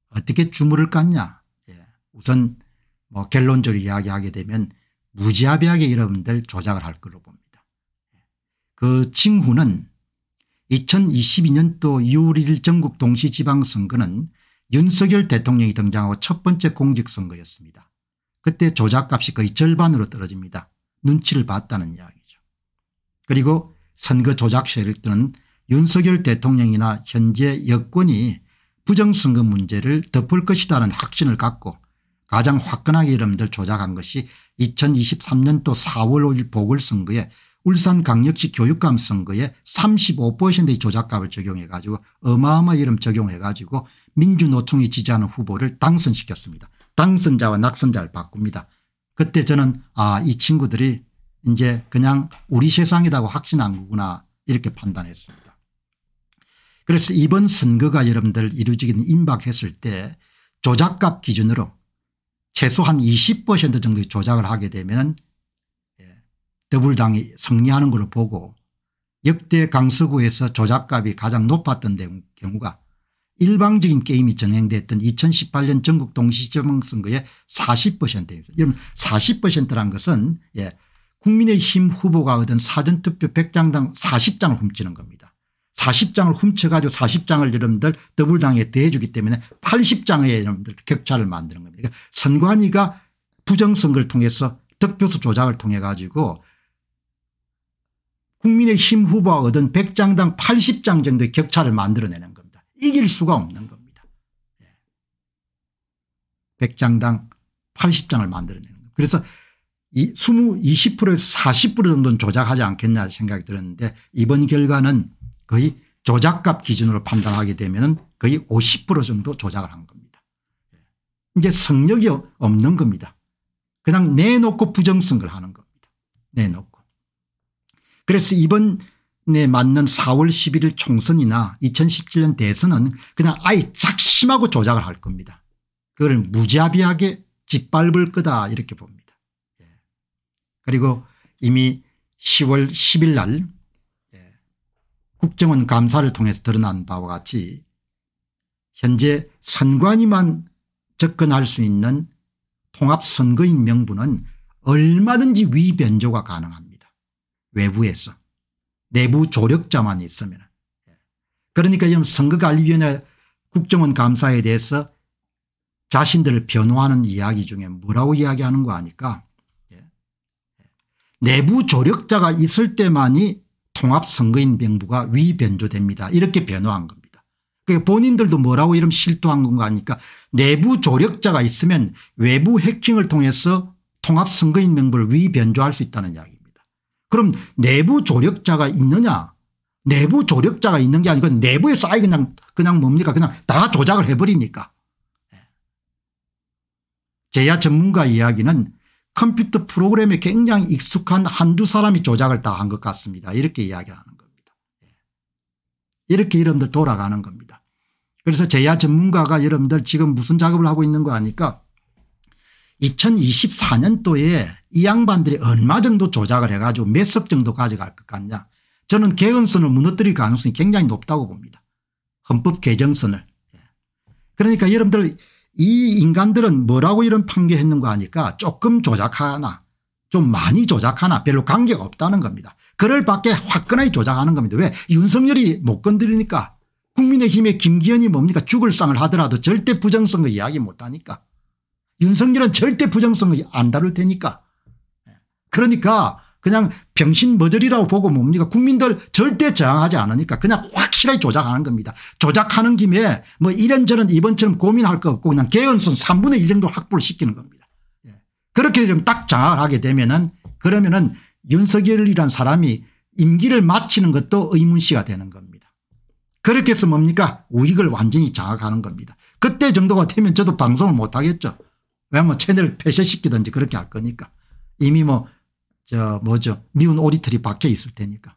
어떻게 주무를 같냐 예. 우선 뭐 결론적으로 이야기하게 되면 무지하게 여러분들 조작을 할 걸로 봅니다. 그 징후는 2022년도 6월 1일 전국 동시지방선거는 윤석열 대통령이 등장하고 첫 번째 공직선거였습니다. 그때 조작값이 거의 절반으로 떨어집니다. 눈치를 봤다는 이야기죠. 그리고 선거 조작세를 뜨는 윤석열 대통령이나 현재 여권이 부정선거 문제를 덮을 것이라는 확신을 갖고 가장 화끈하게 여러분들 조작한 것이 2023년도 4월 5일 보궐선거에 울산강력시 교육감 선거에 35%의 조작값을 적용해 가지고 어마어마 한 이름 적용해 가지고 민주노총이 지지하는 후보를 당선시켰습니다. 당선자와 낙선자를 바꿉니다. 그때 저는 아 이 친구들이 이제 그냥 우리 세상이라고 확신한 거구나 이렇게 판단했습니다. 그래서 이번 선거가 여러분들 이루어지기는 임박했을 때 조작값 기준으로 최소한 20% 정도의 조작을 하게 되면 예, 더불당이 승리하는 걸 보고 역대 강서구에서 조작값이 가장 높았던 경우가 일방적인 게임이 전행됐던 2018년 전국 동시지방선거의 40%입니다. 여러분 40%란 것은 예, 국민의힘 후보가 얻은 사전투표 100장당 40장을 훔치는 겁니다. 40장을 훔쳐가지고 40장을 여러분들 더블당에 대해주기 때문에 80장의 여러분들 격차를 만드는 겁니다. 그러니까 선관위가 부정선거를 통해서 득표수 조작을 통해 가지고 국민의힘 후보가 얻은 100장당 80장 정도의 격차를 만들어내는 거예요. 이길 수가 없는 겁니다. 예. 백장당 80장을 만들어내는 겁니다. 그래서 이 20, 20%에서 40% 정도는 조작하지 않겠냐 생각이 들었는데 이번 결과는 거의 조작값 기준으로 판단하게 되면 거의 50% 정도 조작을 한 겁니다. 예. 이제 성력이 없는 겁니다. 그냥 내놓고 부정성을 하는 겁니다. 내놓고. 그래서 이번 내 네, 맞는 4월 11일 총선이나 2017년 대선은 그냥 아예 작심하고 조작을 할 겁니다. 그걸 무자비하게 짓밟을 거다 이렇게 봅니다. 예. 그리고 이미 10월 10일 날 예. 국정원 감사를 통해서 드러난 바와 같이 현재 선관위만 접근할 수 있는 통합선거인 명분은 얼마든지 위변조가 가능합니다. 외부에서. 내부 조력자만 있으면. 예. 그러니까 지금 선거관리위원회 국정원 감사에 대해서 자신들을 변호하는 이야기 중에 뭐라고 이야기하는 거 아니까 예. 예. 내부 조력자가 있을 때만이 통합선거인 명부가 위변조됩니다. 이렇게 변호한 겁니다. 그러니까 본인들도 뭐라고 이름 실도한 건가 하니까 내부 조력자가 있으면 외부 해킹을 통해서 통합선거인 명부를 위변조할 수 있다는 이야기 그럼 내부 조력자가 있느냐 내부 조력자가 있는 게 아니고 내부에 쌓이 그냥 그냥 뭡니까 그냥 다 조작을 해버리니까 예. 제야 전문가 이야기는 컴퓨터 프로그램에 굉장히 익숙한 한두 사람이 조작을 다 한 것 같습니다. 이렇게 이야기를 하는 겁니다. 예. 이렇게 여러분들 돌아가는 겁니다. 그래서 제야 전문가가 여러분들 지금 무슨 작업을 하고 있는 거 아니까 2024년도에 이 양반들이 얼마 정도 조작을 해가지고 몇 석 정도 가져갈 것 같냐 저는 개헌선을 무너뜨릴 가능성이 굉장히 높다고 봅니다. 헌법 개정선을. 예. 그러니까 여러분들 이 인간들은 뭐라고 이런 판결했는가 하니까 조금 조작하나 좀 많이 조작하나 별로 관계가 없다는 겁니다. 그럴 밖에 화끈하게 조작하는 겁니다. 왜 윤석열이 못 건드리니까 국민의힘의 김기현이 뭡니까 죽을 상을 하더라도 절대 부정선거 이야기 못하니까 윤석열은 절대 부정성이 안 다룰 테니까. 그러니까 그냥 병신 머저리라고 보고 뭡니까 국민들 절대 저항하지 않으니까 그냥 확실하게 조작하는 겁니다. 조작하는 김에 뭐 이런저런 이번처럼 고민할 거 없고 그냥 개연선 3분의 1 정도 확보를 시키는 겁니다. 예. 그렇게 좀 딱 장악을 하게 되면은 그러면은 윤석열이란 사람이 임기를 마치는 것도 의문시가 되는 겁니다. 그렇게 해서 뭡니까 우익을 완전히 장악하는 겁니다. 그때 정도가 되면 저도 방송을 못하겠죠. 왜냐면뭐 채널을 폐쇄시키든지 그렇게 할 거니까. 이미 뭐, 저, 뭐죠. 미운 오리털이 박혀 있을 테니까.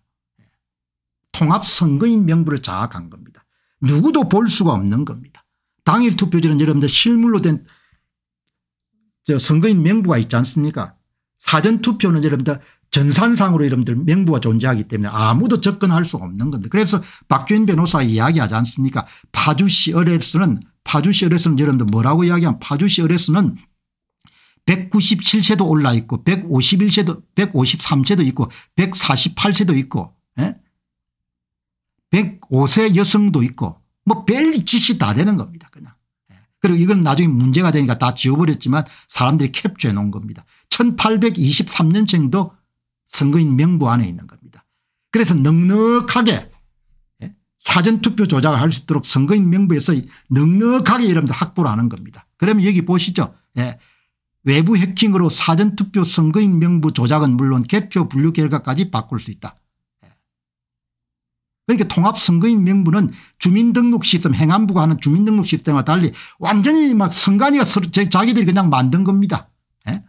통합선거인 명부를 장악한 겁니다. 누구도 볼 수가 없는 겁니다. 당일 투표지는 여러분들 실물로 된 저 선거인 명부가 있지 않습니까 사전투표는 여러분들 전산상으로 여러분들 명부가 존재하기 때문에 아무도 접근할 수 없는 겁니다. 그래서 박주인 변호사 이야기하지 않습니까 파주시 어뢰수는 파주시 어레스는 여러분들 뭐라고 이야기하면 파주시 어레스는 197세도 올라 있고 151세도 153세도 있고 148세도 있고 예? 105세 여성도 있고 뭐별 짓이 다 되는 겁니다 그냥. 예. 그리고 이건 나중에 문제가 되니까 다 지워버렸지만 사람들이 캡처해 놓은 겁니다. 1823년생도 선거인 명부 안에 있는 겁니다. 그래서 넉넉하게 사전투표 조작을 할 수 있도록 선거인 명부에서 넉넉하게 여러분들 확보를 하는 겁니다. 그러면 여기 보시죠. 예. 외부 해킹으로 사전투표 선거인 명부 조작은 물론 개표 분류 결과까지 바꿀 수 있다. 예. 그러니까 통합선거인 명부는 주민등록 시스템 행안부가 하는 주민등록 시스템과 달리 완전히 막 선관위가 자기들이 그냥 만든 겁니다. 예.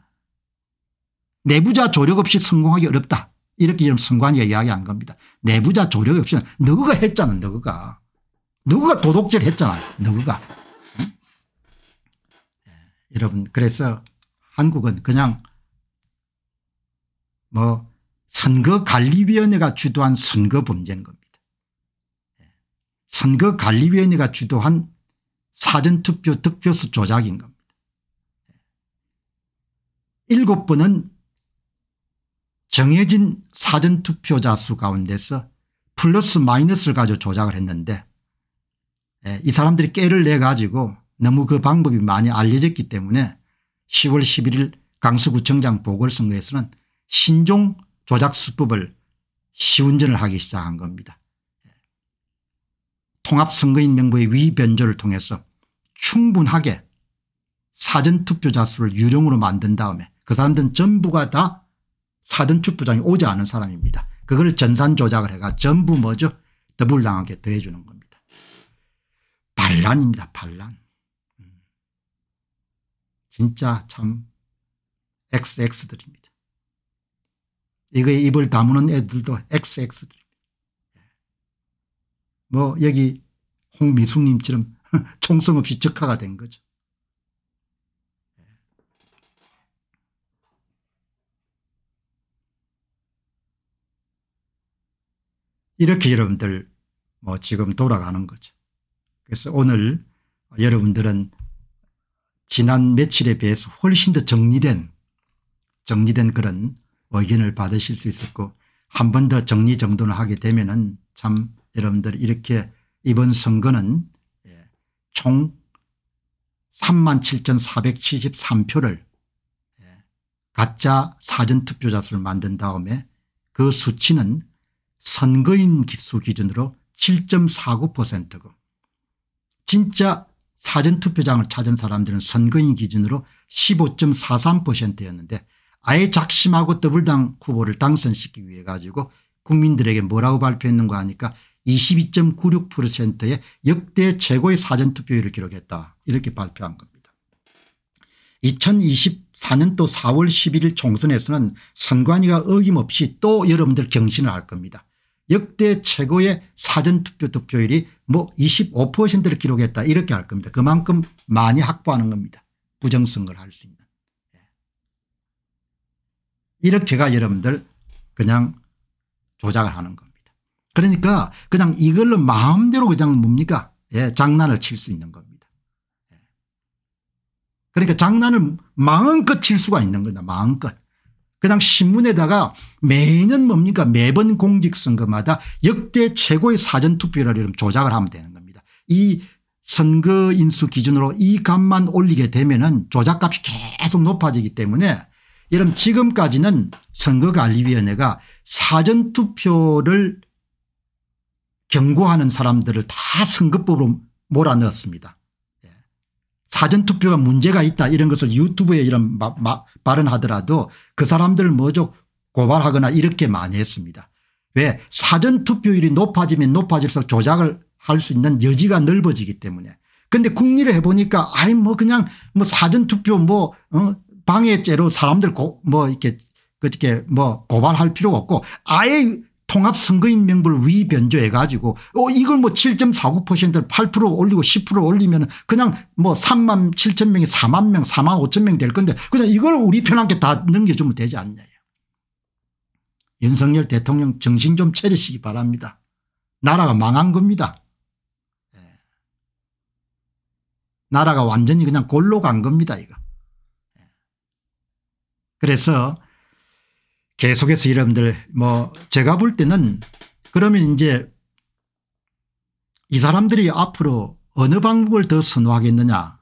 내부자 조력 없이 성공하기 어렵다. 이렇게 이름 선관위가 이야기한 겁니다. 내부자 조력 없으면 너가 했잖아 너가. 너가 도둑질 했잖아 너가. 예, 여러분 그래서 한국은 그냥 뭐 선거관리위원회가 주도한 선거 범죄인 겁니다. 예, 선거관리위원회가 주도한 사전투표 득표수 조작인 겁니다. 예, 일곱 번은 정해진 사전투표자 수 가운데서 플러스 마이너스를 가지고 조작을 했는데 예, 이 사람들이 깨를 내 가지고 너무 그 방법이 많이 알려졌기 때문에 10월 11일 강서구청장 보궐선거에서는 신종 조작 수법을 시운전을 하기 시작한 겁니다. 예. 통합선거인 명부의 위변조를 통해서 충분하게 사전투표자 수를 유령으로 만든 다음에 그 사람들은 전부가 다 사등축 부장이 오지 않은 사람입니다. 그걸 전산 조작을 해가 전부 뭐죠? 더블당하게 더해주는 겁니다. 반란입니다. 반란. 음. 진짜 참 XX들입니다. 이거에 입을 다무는 애들도 XX들입니다. 예. 뭐 여기 홍미숙님처럼 총성 없이 적화가 된 거죠. 이렇게 여러분들 뭐 지금 돌아가는 거죠. 그래서 오늘 여러분들은 지난 며칠에 비해서 훨씬 더 정리된 정리된 그런 의견을 받으실 수 있었고 한 번 더 정리정돈을 하게 되면 은참 여러분들 이렇게 이번 선거는 예, 총 37,473표를 예, 가짜 사전투표자 수를 만든 다음에 그 수치는 선거인 기수 기준으로 7.49%고 진짜 사전투표장을 찾은 사람들은 선거인 기준으로 15.43%였는데 아예 작심하고 더블당 후보를 당선시키기 위해 가지고 국민들에게 뭐라고 발표했는가 하니까 22.96%의 역대 최고의 사전투표율을 기록했다 이렇게 발표한 겁니다. 2024년도 4월 11일 총선에서는 선관위가 어김없이 또 여러분들 경신을 할 겁니다. 역대 최고의 사전투표 득표율이 뭐 25%를 기록했다 이렇게 할 겁니다. 그만큼 많이 확보하는 겁니다. 부정선거를 할 수 있는. 예. 이렇게가 여러분들 그냥 조작을 하는 겁니다. 그러니까 그냥 이걸로 마음대로 그냥 뭡니까 예, 장난을 칠 수 있는 겁니다. 예. 그러니까 장난을 마음껏 칠 수가 있는 겁니다. 마음껏. 그냥 신문에다가 매년 뭡니까 매번 공직선거마다 역대 최고의 사전투표를 조작을 하면 되는 겁니다. 이 선거 인수 기준으로 이 값만 올리게 되면 은 조작값이 계속 높아지기 때문에 여러분 지금까지는 선거관리위원회가 사전투표를 경고하는 사람들을 다 선거법으로 몰아넣었습니다. 사전투표가 문제가 있다 이런 것을 유튜브에 이런 마, 마, 발언하더라도 그 사람들을 먼저 고발하거나 이렇게 많이 했습니다. 왜 사전투표율이 높아지면 높아질수록 조작을 할 수 있는 여지가 넓어지기 때문에 근데 국리를 해보니까 아이 뭐 그냥 뭐 사전투표 뭐 어 방해죄로 사람들 고, 뭐 이렇게 그렇게 뭐 고발할 필요가 없고 아예 통합선거인 명부를 위변조해 가지고 어 이걸 뭐 7.49%를 8% 올리고 10% 올리면 그냥 뭐 3만 7천 명이 4만 명 4만 5천 명 될 건데 그냥 이걸 우리 편한게 다 넘겨주면 되지 않냐. 요 윤석열 대통령 정신 좀 차리시기 바랍니다. 나라가 망한 겁니다. 예. 나라가 완전히 그냥 골로 간 겁니다 이거. 예. 그래서 계속해서 여러분들 뭐 제가 볼 때는 그러면 이제 이 사람들이 앞으로 어느 방법을 더 선호하겠느냐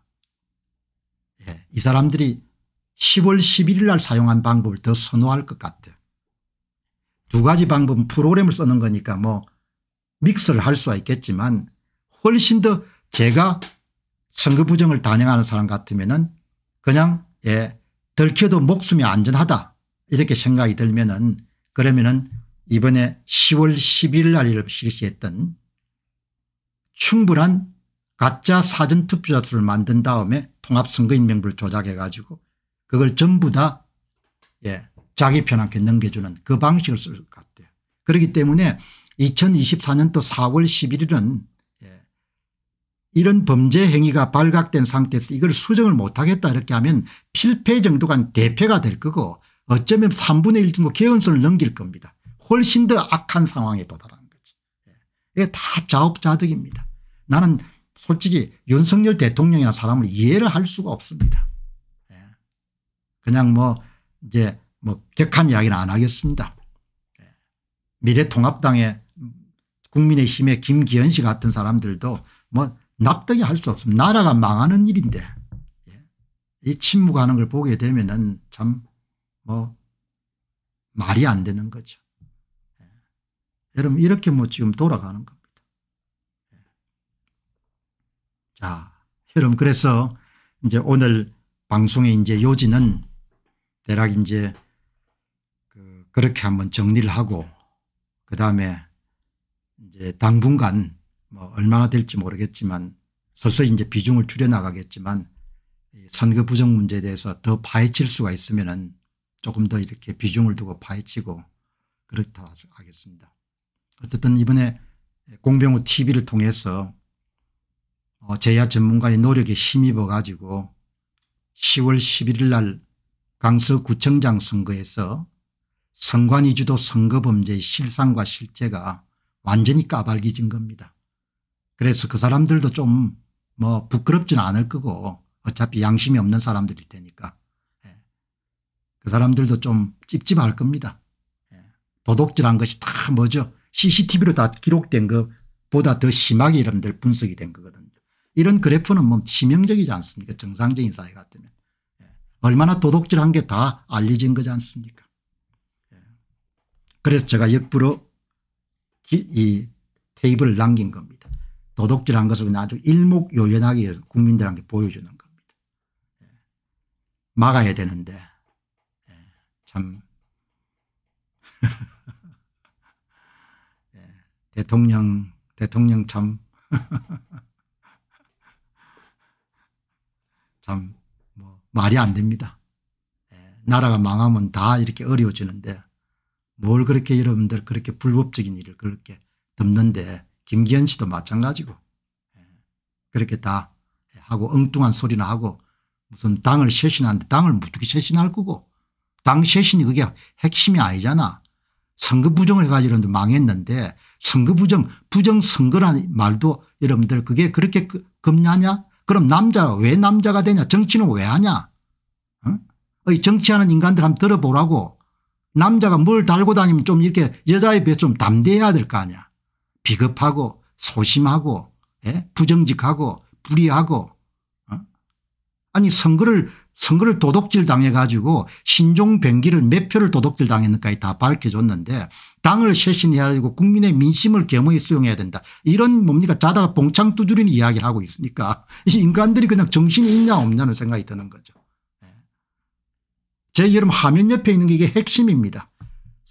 예, 이 사람들이 10월 11일 날 사용한 방법을 더 선호할 것 같아 요두 가지 방법은 프로그램을 쓰는 거니까 뭐 믹스를 할 수가 있겠지만 훨씬 더 제가 선거 부정을 단행하는 사람 같으면 은 그냥 예 들켜도 목숨이 안전하다 이렇게 생각이 들면은 그러면은 이번에 10월 11일 날 실시했던 충분한 가짜 사전투표자 수를 만든 다음에 통합선거인명부를 조작해 가지고 그걸 전부 다 예, 자기 편한게 넘겨주는 그 방식을 쓸 것 같아요. 그렇기 때문에 2024년도 4월 11일은 예, 이런 범죄 행위가 발각된 상태에서 이걸 수정을 못하겠다 이렇게 하면 필패 정도간 대패가 될 거고 어쩌면 3분의 1 정도 개연성을 넘길 겁니다. 훨씬 더 악한 상황에 도달하 거지. 예. 이게 다 자업자득입니다. 나는 솔직히 윤석열 대통령이나 사람을 이해를 할 수가 없습니다. 예. 그냥 뭐 이제 뭐 격한 이야기는 안 하겠습니다. 예. 미래통합당의 국민의힘의 김기현 씨 같은 사람들도 뭐 납득이 할 수 없습니다. 나라가 망하는 일인데 이 침묵하는 걸 보게 되면참 뭐 말이 안 되는 거죠. 예. 여러분 이렇게 뭐 지금 돌아가는 겁니다. 예. 자, 여러분 그래서 이제 오늘 방송의 이제 요지는 대략 이제 그 그렇게 한번 정리를 하고 그 다음에 이제 당분간 뭐 얼마나 될지 모르겠지만 서서히 이제 비중을 줄여나가겠지만 선거 부정 문제에 대해서 더 파헤칠 수가 있으면은 조금 더 이렇게 비중을 두고 파헤치고 그렇다 하겠습니다. 어쨌든 이번에 공병호 tv를 통해서 어, 제야 전문가의 노력에 힘입어 가지고 10월 11일 날 강서구청장 선거에서 선관 위주도 선거범죄의 실상과 실제가 완전히 까발기진 겁니다. 그래서 그 사람들도 좀 뭐부끄럽지 않을 거고 어차피 양심이 없는 사람들일 테니까 그 사람들도 좀 찝찝할 겁니다. 예. 도둑질한 것이 다 뭐죠 CCTV로 다 기록된 것보다 더 심하게 여러분들 분석이 된 거거든요. 이런 그래프는 뭐 치명적이지 않습니까 정상적인 사회 같으면. 예. 얼마나 도둑질한 게 다 알려진 거지 않습니까 예. 그래서 제가 역부로 이 테이블을 남긴 겁니다. 도둑질한 것을 그냥 아주 일목요연하게 국민들한테 보여주는 겁니다. 막아야 되는데 참 예, 대통령 대통령 참 참, 뭐, 말이 안 됩니다. 예, 나라가 망하면 다 이렇게 어려워지는데 뭘 그렇게 여러분들 그렇게 불법적인 일을 그렇게 덮는데 김기현 씨도 마찬가지고 예, 그렇게 다 하고 엉뚱한 소리나 하고 무슨 당을 쇄신하는데 당을 무뚝히 쇄신할 거고 당시 쇄신이 그게 핵심이 아니잖아. 선거 부정을 해가지고 여러분들 망했는데 선거 부정 부정 선거라는 말도 여러분들 그게 그렇게 그, 겁나냐 그럼 남자가 왜 남자가 되냐 정치는 왜 하냐 어? 정치하는 인간들 한번 들어보라고 남자가 뭘 달고 다니면 좀 이렇게 여자에 비해 좀 담대해야 될 거 아니야 비겁하고 소심하고 예? 부정직하고 불의하고 어? 아니 선거를 선거를 도둑질 당해 가지고 신종병기를 몇 표를 도둑질 당했는가에 다 밝혀줬는데 당을 쇄신해야 되고 국민의 민심을 겸허히 수용해야 된다. 이런 뭡니까 자다가 봉창 두드리는 이야기를 하고 있으니까 이 인간들이 그냥 정신이 있냐 없냐는 생각이 드는 거죠. 예. 제 여름 화면 옆에 있는 게 이게 핵심입니다.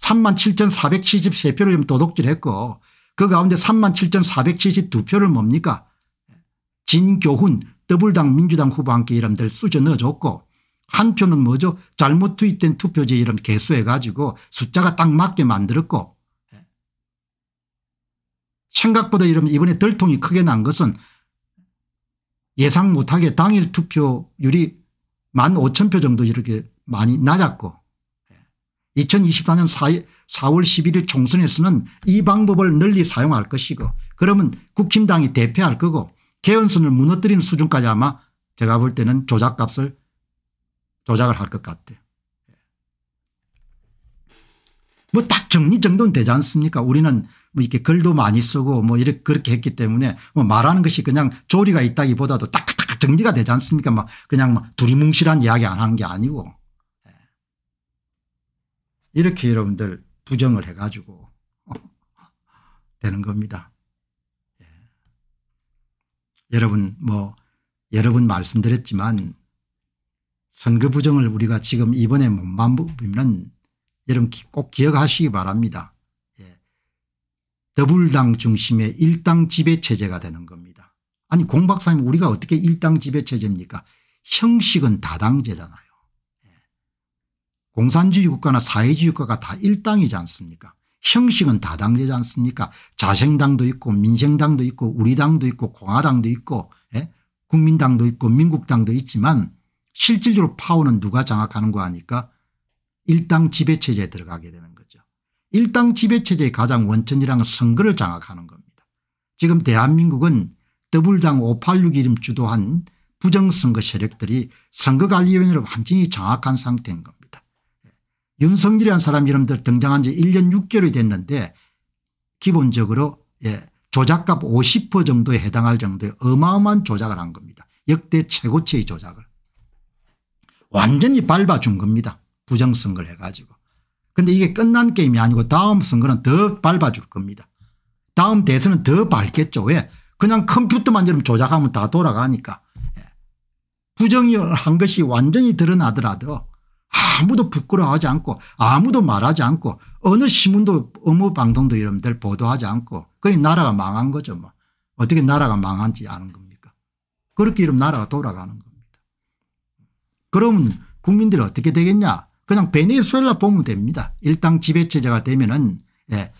37,473표를 도둑질했고 그 가운데 37,472표를 뭡니까 예. 진교훈 더불당 민주당 후보한테 이름들 쑤셔 넣어줬고 한표는 뭐죠 잘못 투입된 투표제 이름 개수해 가지고 숫자가 딱 맞게 만들었고 예. 생각보다 이런 이번에 덜통이 크게 난 것은 예상 못하게 당일 투표율이 만 5천 표 정도 이렇게 많이 낮았고 2024년 4월 11일 총선에서는 이 방법을 널리 사용할 것이고 그러면 국힘당이 대패할 거고 개연성을 무너뜨리는 수준까지 아마 제가 볼 때는 조작값을 조작을 할 것 같아요. 예. 뭐딱 정리정돈 되지 않습니까 우리는 뭐 이렇게 글도 많이 쓰고 뭐 이렇게 그렇게 했기 때문에 뭐 말하는 것이 그냥 조리가 있다기보다도 딱딱 정리가 되지 않습니까 막 그냥 막 뭐 두리뭉실한 이야기 안 하는 게 아니고 예. 이렇게 여러분들 부정을 해가지고 되는 겁니다. 여러분 뭐 여러 분 말씀드렸지만 선거 부정을 우리가 지금 이번에 못 만보면 여러분 꼭 기억하시기 바랍니다. 예. 더불당 중심의 일당 지배체제가 되는 겁니다. 아니 공 박사님 우리가 어떻게 일당 지배체제입니까 형식은 다당제잖아요. 예. 공산주의 국가나 사회주의 국가가 다 일당이지 않습니까 형식은 다당제지 않습니까 자생당도 있고 민생당도 있고 우리당도 있고 공화당도 있고 예? 국민당도 있고 민국당도 있지만 실질적으로 파워는 누가 장악하는 거 아니까 일당 지배체제에 들어가게 되는 거죠. 일당 지배체제의 가장 원천이랑은 선거를 장악하는 겁니다. 지금 대한민국은 더블당 586 이름 주도한 부정선거 세력들이 선거관리위원회를 완전히 장악한 상태인 겁니다. 윤석열이라는 사람 이름들 등장한 지 1년 6개월이 됐는데 기본적으로 예, 조작값 50% 정도에 해당할 정도의 어마어마한 조작을 한 겁니다. 역대 최고치의 조작을. 완전히 밟아준 겁니다. 부정선거를 해가지고. 근데 이게 끝난 게임이 아니고 다음 선거는 더 밟아줄 겁니다. 다음 대선은 더 밟겠죠. 왜? 그냥 컴퓨터만 여러분 조작하면 다 돌아가니까. 예. 부정을 한 것이 완전히 드러나더라도 아무도 부끄러워하지 않고 아무도 말하지 않고 어느 신문도 어느 방송도 이름들 보도하지 않고 그게 나라가 망한 거죠. 뭐. 어떻게 나라가 망한지 아는 겁니까? 그렇게 이러면 나라가 돌아가는 겁니다. 그럼 국민들이 어떻게 되겠냐? 그냥 베네수엘라 보면 됩니다. 일당 지배체제가 되면은 예,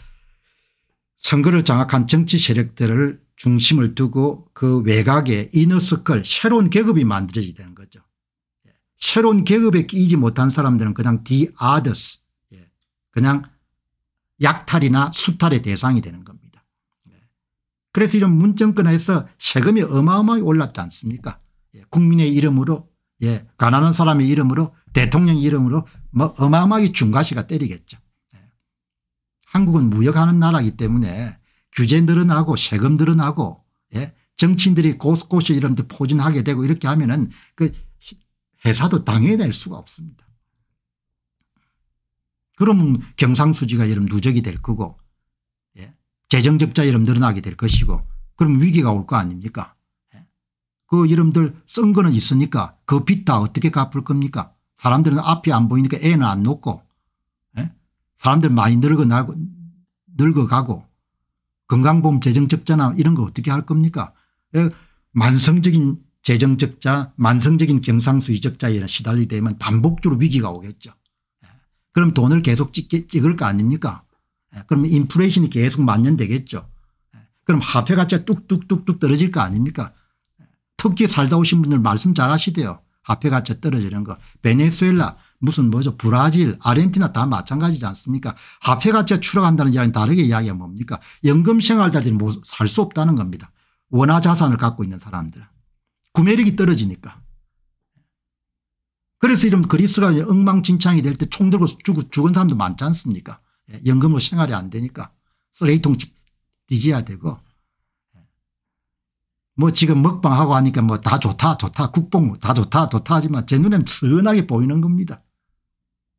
선거를 장악한 정치 세력들을 중심을 두고 그 외곽에 이너스클 새로운 계급이 만들어지게 되는 거죠. 새로운 계급에 끼지 못한 사람들은 그냥 the others 예, 그냥 약탈이나 수탈의 대상이 되는 겁니다. 예. 그래서 이런 문정권에서 세금이 어마어마하게 올랐지 않습니까 예, 국민의 이름으로 예, 가난한 사람의 이름으로 대통령 이름으로 뭐 어마어마하게 중과시가 때리겠죠. 한국은 무역하는 나라이기 때문에 규제 늘어나고 세금 늘어나고 예, 정치인들이 고스고 이런 데 포진하게 되고 이렇게 하면은 그 회사도 당해낼 수가 없습니다. 그러면 경상수지가 여름 누적이 될 거고 예. 재정적자 여름 늘어나게 될 것이고 그럼 위기가 올 거 아닙니까 예. 그 여러분들 쓴 거는 있으니까 그 빚 다 어떻게 갚을 겁니까 사람들은 앞이 안 보이니까 애는 안 놓고 예. 사람들 많이 늙어 나고, 늙어가고 건강보험 재정적자나 이런 거 어떻게 할 겁니까 예, 만성적인 재정적자 만성적인 경상수위적자에 시달리게 되면 반복적으로 위기가 오겠죠. 예. 그럼 돈을 계속 찍을거 아닙니까 예. 그럼 인플레이션이 계속 만연되겠죠. 예. 그럼 화폐가치가 뚝뚝뚝뚝 떨어질 거 아닙니까 특히 살다 오신 분들 말씀 잘 하시대요. 화폐가치 떨어지는 거. 베네수엘라 무슨 뭐죠 브라질 아르헨티나 다 마찬가지지 않습니까 화폐가치가 추락한다는 이야기는 다르게 이야기가 뭡니까 연금생활자들이 뭐 살 수 없다는 겁니다. 원화 자산을 갖고 있는 사람들은. 구매력이 떨어지니까. 그래서 이런 그리스가 엉망진창이 될 때 총 들고 죽, 죽은 사람도 많지 않습니까? 예, 연금으로 생활이 안 되니까 쓰레기통 뒤져야 되고 예. 뭐 지금 먹방하고 하니까 뭐 다 좋다 좋다 국뽕 뭐 다 좋다 좋다 하지만 제 눈엔 선하게 보이는 겁니다.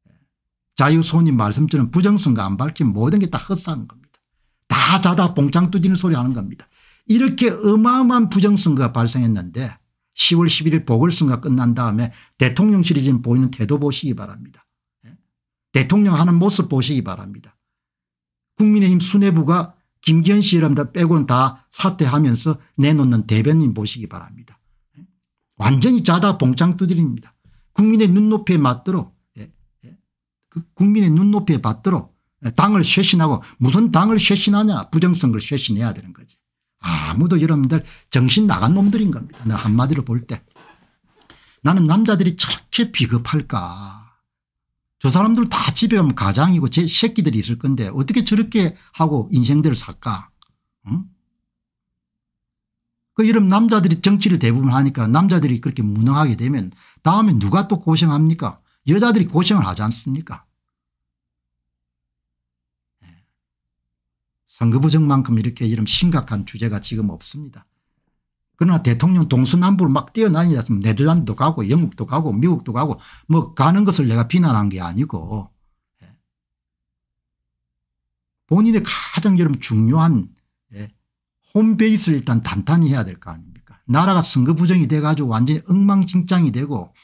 예. 자유소님 말씀처럼 부정성과안 밝힌 모든 게 다 헛산 사 겁니다. 다 자다 봉창 뚜지는 소리 하는 겁니다. 이렇게 어마어마한 부정선거가 발생했는데 10월 11일 보궐선거 가 끝난 다음에 대통령실이 지금 보이는 태도 보시기 바랍니다. 예? 대통령 하는 모습 보시기 바랍니다. 국민의힘 수뇌부가 김기현 씨랍니다 빼고는 다 사퇴하면서 내놓는 대변인 보시기 바랍니다. 예? 완전히 자다 봉창 두드립니다. 국민의 눈높이에 맞도록 예? 그 국민의 눈높이에 맞도록 당을 쇄신하고 무슨 당을 쇄신하냐 부정선거를 쇄신해야 되는 거지. 아무도 여러분들 정신 나간 놈들인 겁니다. 내 한마디로 볼 때. 나는 남자들이 저렇게 비겁할까. 저 사람들 다 집에 가면 가장이고 제 새끼들이 있을 건데 어떻게 저렇게 하고 인생들을 살까. 응? 그 이런 남자들이 정치를 대부분 하니까 남자들이 그렇게 무능하게 되면 다음에 누가 또 고생합니까? 여자들이 고생을 하지 않습니까? 선거부정만큼 이렇게 이런 심각한 주제가 지금 없습니다. 그러나 대통령 동서남북을 막뛰어다니면 네덜란드도 가고 영국도 가고 미국도 가고 뭐 가는 것을 내가 비난한 게 아니고 예. 본인의 가장 여러 중요한 예, 홈베이스를 일단 단단히 해야 될 거 아닙니까 나라가 선거 부정이 돼 가지고 완전히 엉망진창이 되고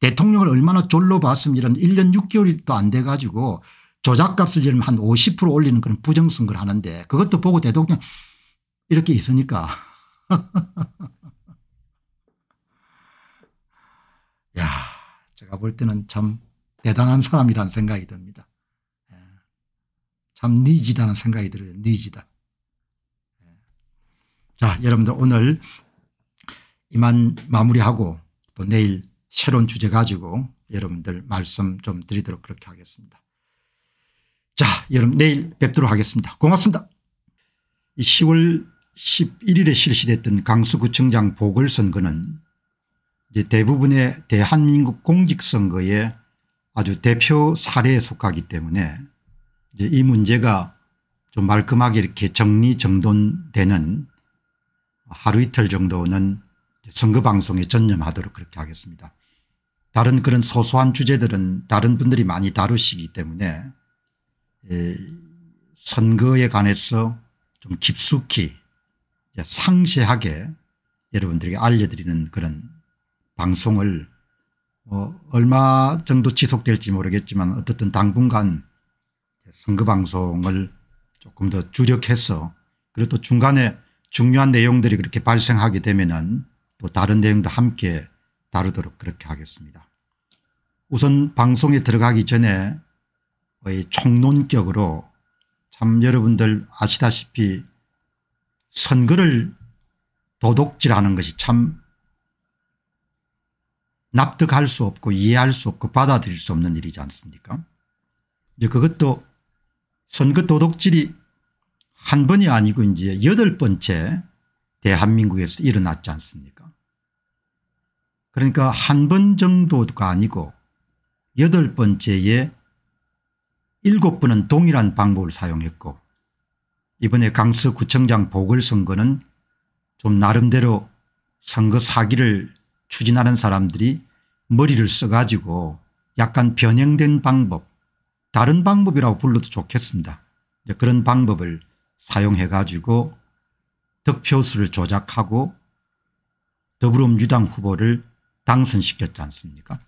대통령을 얼마나 졸로 봤으면 이런 1년 6개월도 안 돼 가지고 조작값을 예를 한50% 올리는 그런 부정선거를 하는데 그것도 보고 대통령 이렇게 있으니까. 야, 제가 볼 때는 참 대단한 사람이라는 생각이 듭니다. 예. 참 니지다는 생각이 들어요. 니지다. 예. 자, 여러분들 오늘 이만 마무리하고 또 내일 새로운 주제 가지고 여러분들 말씀 좀 드리도록 그렇게 하겠습니다. 자 여러분 내일 뵙도록 하겠습니다. 고맙습니다. 10월 11일에 실시됐던 강서구청장 보궐선거는 이제 대부분의 대한민국 공직선거의 아주 대표 사례에 속하기 때문에 이제 이 문제가 좀 말끔하게 이렇게 정리정돈되는 하루 이틀 정도는 선거 방송에 전념하도록 그렇게 하겠습니다. 다른 그런 소소한 주제들은 다른 분들이 많이 다루시기 때문에 선거에 관해서 좀 깊숙이 상세하게 여러분들에게 알려드리는 그런 방송을 뭐 얼마 정도 지속될지 모르겠지만 어떻든 당분간 선거 방송을 조금 더 주력해서 그리고 또 중간에 중요한 내용들이 그렇게 발생하게 되면은 또 다른 내용도 함께 다루도록 그렇게 하겠습니다. 우선 방송에 들어가기 전에 의 총론격으로 참 여러분들 아시다시피 선거를 도둑질하는 것이 참 납득할 수 없고 이해할 수 없고 받아들일 수 없는 일이지 않습니까 이제 그것도 선거 도둑질이 한 번이 아니고 이제 여덟 번째 대한민국에서 일어났지 않습니까 그러니까 한 번 정도가 아니고 여덟 번째에 일곱 분은 동일한 방법을 사용했고 이번에 강서구청장 보궐선거는 좀 나름대로 선거 사기를 추진하는 사람들이 머리를 써가지고 약간 변형된 방법 다른 방법이라고 불러도 좋겠습니다. 그런 방법을 사용해 가지고 득표수를 조작하고 더불어민주당 후보를 당선시켰지 않습니까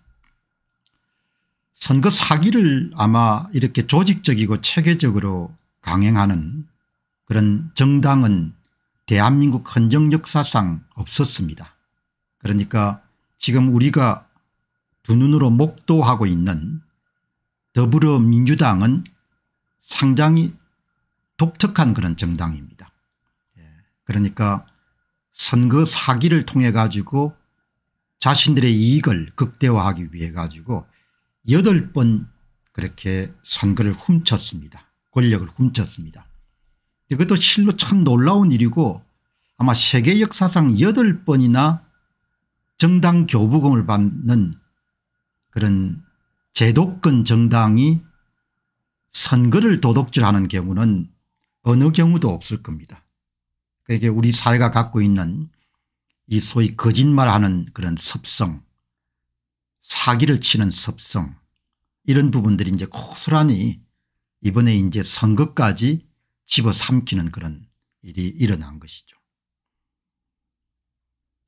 선거 사기를 아마 이렇게 조직적이고 체계적으로 강행하는 그런 정당은 대한민국 헌정 역사상 없었습니다. 그러니까 지금 우리가 두 눈으로 목도하고 있는 더불어민주당은 상당히 독특한 그런 정당입니다. 예, 그러니까 선거 사기를 통해 가지고 자신들의 이익을 극대화하기 위해 가지고 여덟 번 그렇게 선거를 훔쳤습니다. 권력을 훔쳤습니다. 이것도 실로 참 놀라운 일이고 아마 세계 역사상 여덟 번이나 정당 교부금을 받는 그런 제도권 정당이 선거를 도덕질하는 경우는 어느 경우도 없을 겁니다. 그게 그러니까 우리 사회가 갖고 있는 이 소위 거짓말하는 그런 습성 사기를 치는 섭성 이런 부분들이 이제 고스란히 이번에 이제 선거까지 집어삼키는 그런 일이 일어난 것이죠.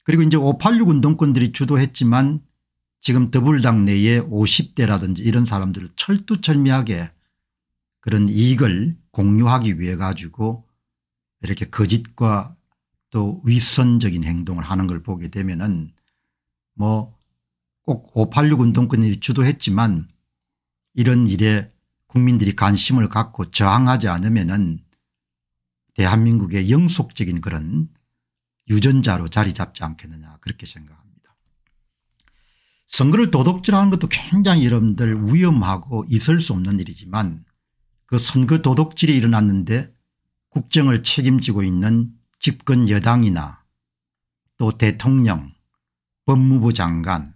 그리고 이제 586 운동권들이 주도했지만 지금 더불당 내에 50대라든지 이런 사람들을 철두철미하게 그런 이익을 공유하기 위해 가지고 이렇게 거짓과 또 위선적인 행동을 하는 걸 보게 되면은 뭐 꼭586 운동권이 주도했지만 이런 일에 국민들이 관심을 갖고 저항하지 않으면 은 대한민국의 영속적인 그런 유전자로 자리 잡지 않겠느냐 그렇게 생각합니다. 선거를 도둑질하는 것도 굉장히 여러분들 위험하고 있을 수 없는 일이지만 그 선거 도둑질이 일어났는데 국정을 책임지고 있는 집권 여당이나 또 대통령 법무부 장관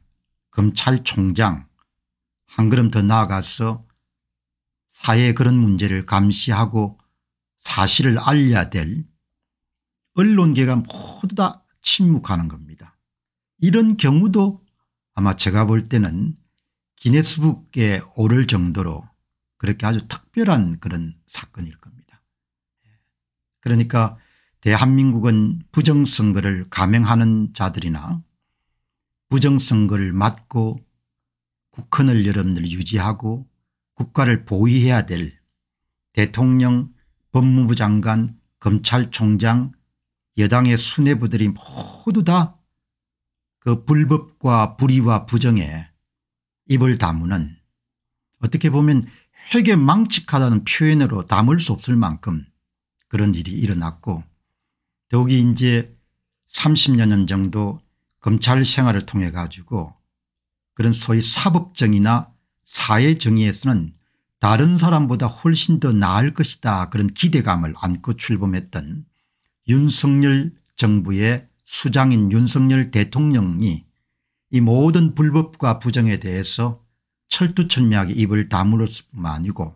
검찰총장 한 걸음 더 나아가서 사회의 그런 문제를 감시하고 사실을 알려야 될 언론계가 모두 다 침묵하는 겁니다. 이런 경우도 아마 제가 볼 때는 기네스북에 오를 정도로 그렇게 아주 특별한 그런 사건일 겁니다. 그러니까 대한민국은 부정선거를 감행하는 자들이나 부정선거를 막고 국헌을 여러분들 유지하고 국가를 보위해야 될 대통령 법무부 장관 검찰총장 여당의 수뇌부들이 모두 다 그 불법과 불의와 부정에 입을 다무는 어떻게 보면 회계 망측하다는 표현으로 담을 수 없을 만큼 그런 일이 일어났고 더욱이 이제 30여 년 정도 검찰 생활을 통해 가지고 그런 소위 사법정의나 사회정의에서는 다른 사람보다 훨씬 더 나을 것이다 그런 기대감을 안고 출범했던 윤석열 정부의 수장인 윤석열 대통령이 이 모든 불법과 부정에 대해서 철두철미하게 입을 다물었을 뿐만 아니고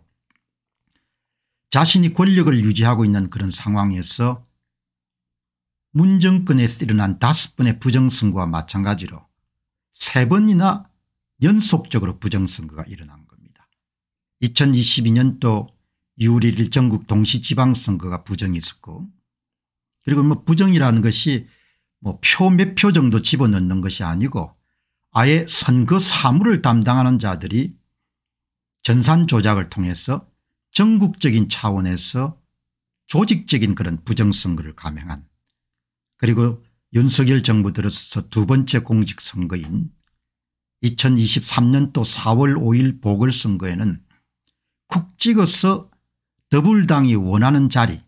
자신이 권력을 유지하고 있는 그런 상황에서 문정권에서 일어난 다섯 번의 부정선거와 마찬가지로 세 번이나 연속적으로 부정선거가 일어난 겁니다. 2022년도 6월 1일 전국 동시지방선거가 부정이 있었고 그리고 뭐 부정이라는 것이 뭐 표 몇 표 정도 집어넣는 것이 아니고 아예 선거 사무를 담당하는 자들이 전산 조작을 통해서 전국적인 차원에서 조직적인 그런 부정선거를 감행한 그리고 윤석열 정부 들어서 서두 번째 공직선거인 2023년도 4월 5일 보궐선거에는 쿡 찍어서 더불당이 원하는 자리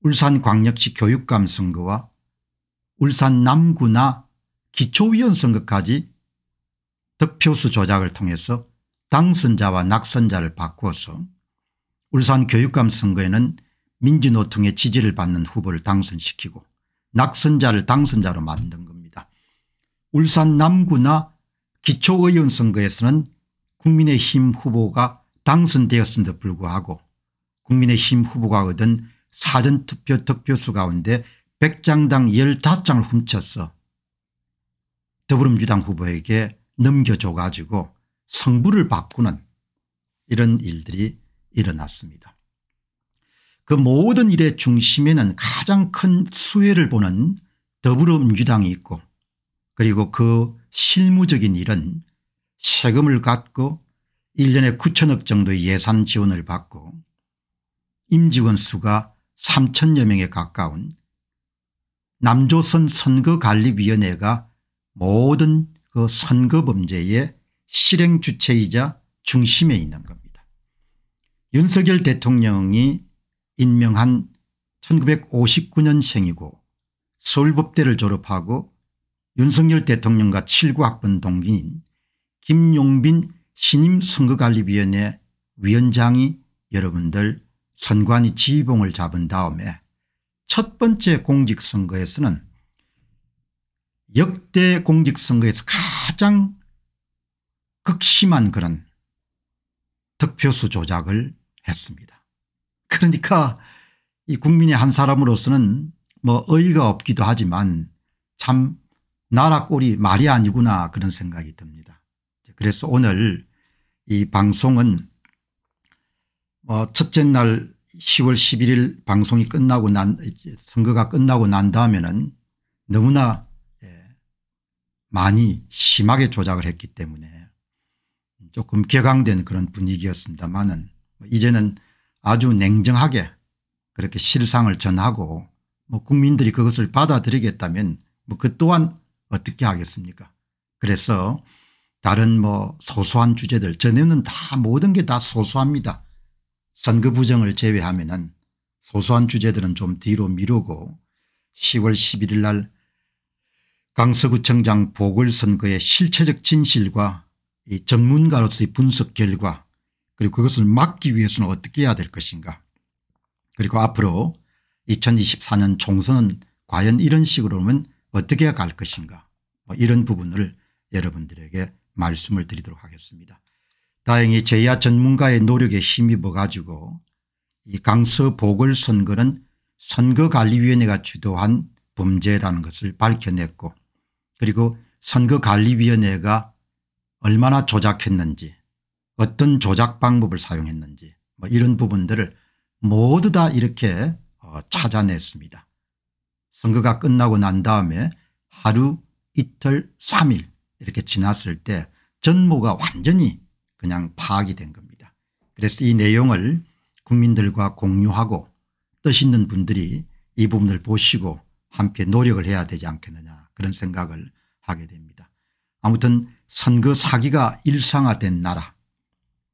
울산광역시 교육감 선거와 울산 남구나 기초위원 선거까지 득표수 조작을 통해서 당선자와 낙선자를 바꾸어서 울산 교육감 선거에는 민주노총의 지지를 받는 후보를 당선시키고 낙선자를 당선자로 만든 겁니다. 울산 남구나 기초의원 선거에서는 국민의힘 후보가 당선되었음에도 불구하고 국민의힘 후보가 얻은 사전투표 득표수 가운데 100장당 15장을 훔쳐서 더불어민주당 후보에게 넘겨줘 가지고 성부를 바꾸는 이런 일들이 일어났습니다. 그 모든 일의 중심에는 가장 큰 수혜를 보는 더불어민주당이 있고 그리고 그 실무적인 일은 세금을 갖고 1년에 9천억 정도의 예산 지원을 받고 임직원 수가 3천여 명에 가까운 남조선 선거관리위원회가 모든 그 선거범죄의 실행 주체이자 중심에 있는 겁니다. 윤석열 대통령이 임명한 1959년생이고 서울법대를 졸업하고 윤석열 대통령과 7구 학번 동기인 김용빈 신임 선거관리위원회 위원장이 여러분들 선관위 지휘봉을 잡은 다음에 첫 번째 공직선거에서는 역대 공직선거에서 가장 극심한 그런 득표수 조작을 했습니다. 그러니까 이 국민의 한 사람으로서는 뭐 어이가 없기도 하지만 참 나라 꼴이 말이 아니구나 그런 생각이 듭니다. 그래서 오늘 이 방송은 뭐 첫째 날 10월 11일 방송이 끝나고 난 선거가 끝나고 난 다음에는 너무나 예, 많이 심하게 조작을 했기 때문에 조금 격앙된 그런 분위기였습니다만은 뭐 이제는 아주 냉정하게 그렇게 실상을 전하고 뭐 국민들이 그것을 받아들이겠다면 뭐그 또한 어떻게 하겠습니까 그래서 다른 뭐 소소한 주제들 전에는 다 모든 게 다 소소합니다. 선거 부정을 제외하면 은 소소한 주제들은 좀 뒤로 미루고 10월 11일 날 강서구청장 보궐선거의 실체적 진실과 이 전문가로서의 분석 결과 그리고 그것을 막기 위해서는 어떻게 해야 될 것인가 그리고 앞으로 2024년 총선은 과연 이런 식으로 오면 어떻게 갈 것인가 뭐 이런 부분을 여러분들에게 말씀을 드리도록 하겠습니다. 다행히 제야 전문가의 노력에 힘입어 가지고 이 강서 보궐선거는 선거관리위원회가 주도한 범죄라는 것을 밝혀냈고 그리고 선거관리위원회가 얼마나 조작했는지 어떤 조작 방법을 사용했는지 뭐 이런 부분들을 모두 다 이렇게 어, 찾아냈습니다. 선거가 끝나고 난 다음에 하루 이틀 3일 이렇게 지났을 때 전모가 완전히 그냥 파악이 된 겁니다. 그래서 이 내용을 국민들과 공유하고 뜻 있는 분들이 이 부분을 보시고 함께 노력을 해야 되지 않겠느냐 그런 생각을 하게 됩니다. 아무튼 선거 사기가 일상화된 나라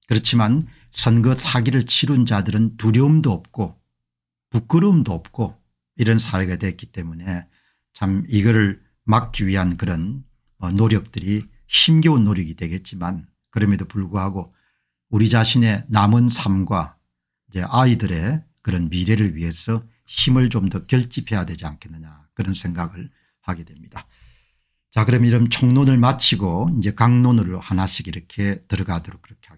그렇지만 선거 사기를 치른 자들은 두려움도 없고 부끄러움도 없고 이런 사회가 됐기 때문에 참 이거를 막기 위한 그런 어, 노력들이 힘겨운 노력이 되겠지만 그럼에도 불구하고 우리 자신의 남은 삶과 이제 아이들의 그런 미래를 위해서 힘을 좀 더 결집해야 되지 않겠느냐 그런 생각을 하게 됩니다. 자 그럼 이런 총론을 마치고 이제 강론으로 하나씩 이렇게 들어가도록 그렇게 하겠습니다.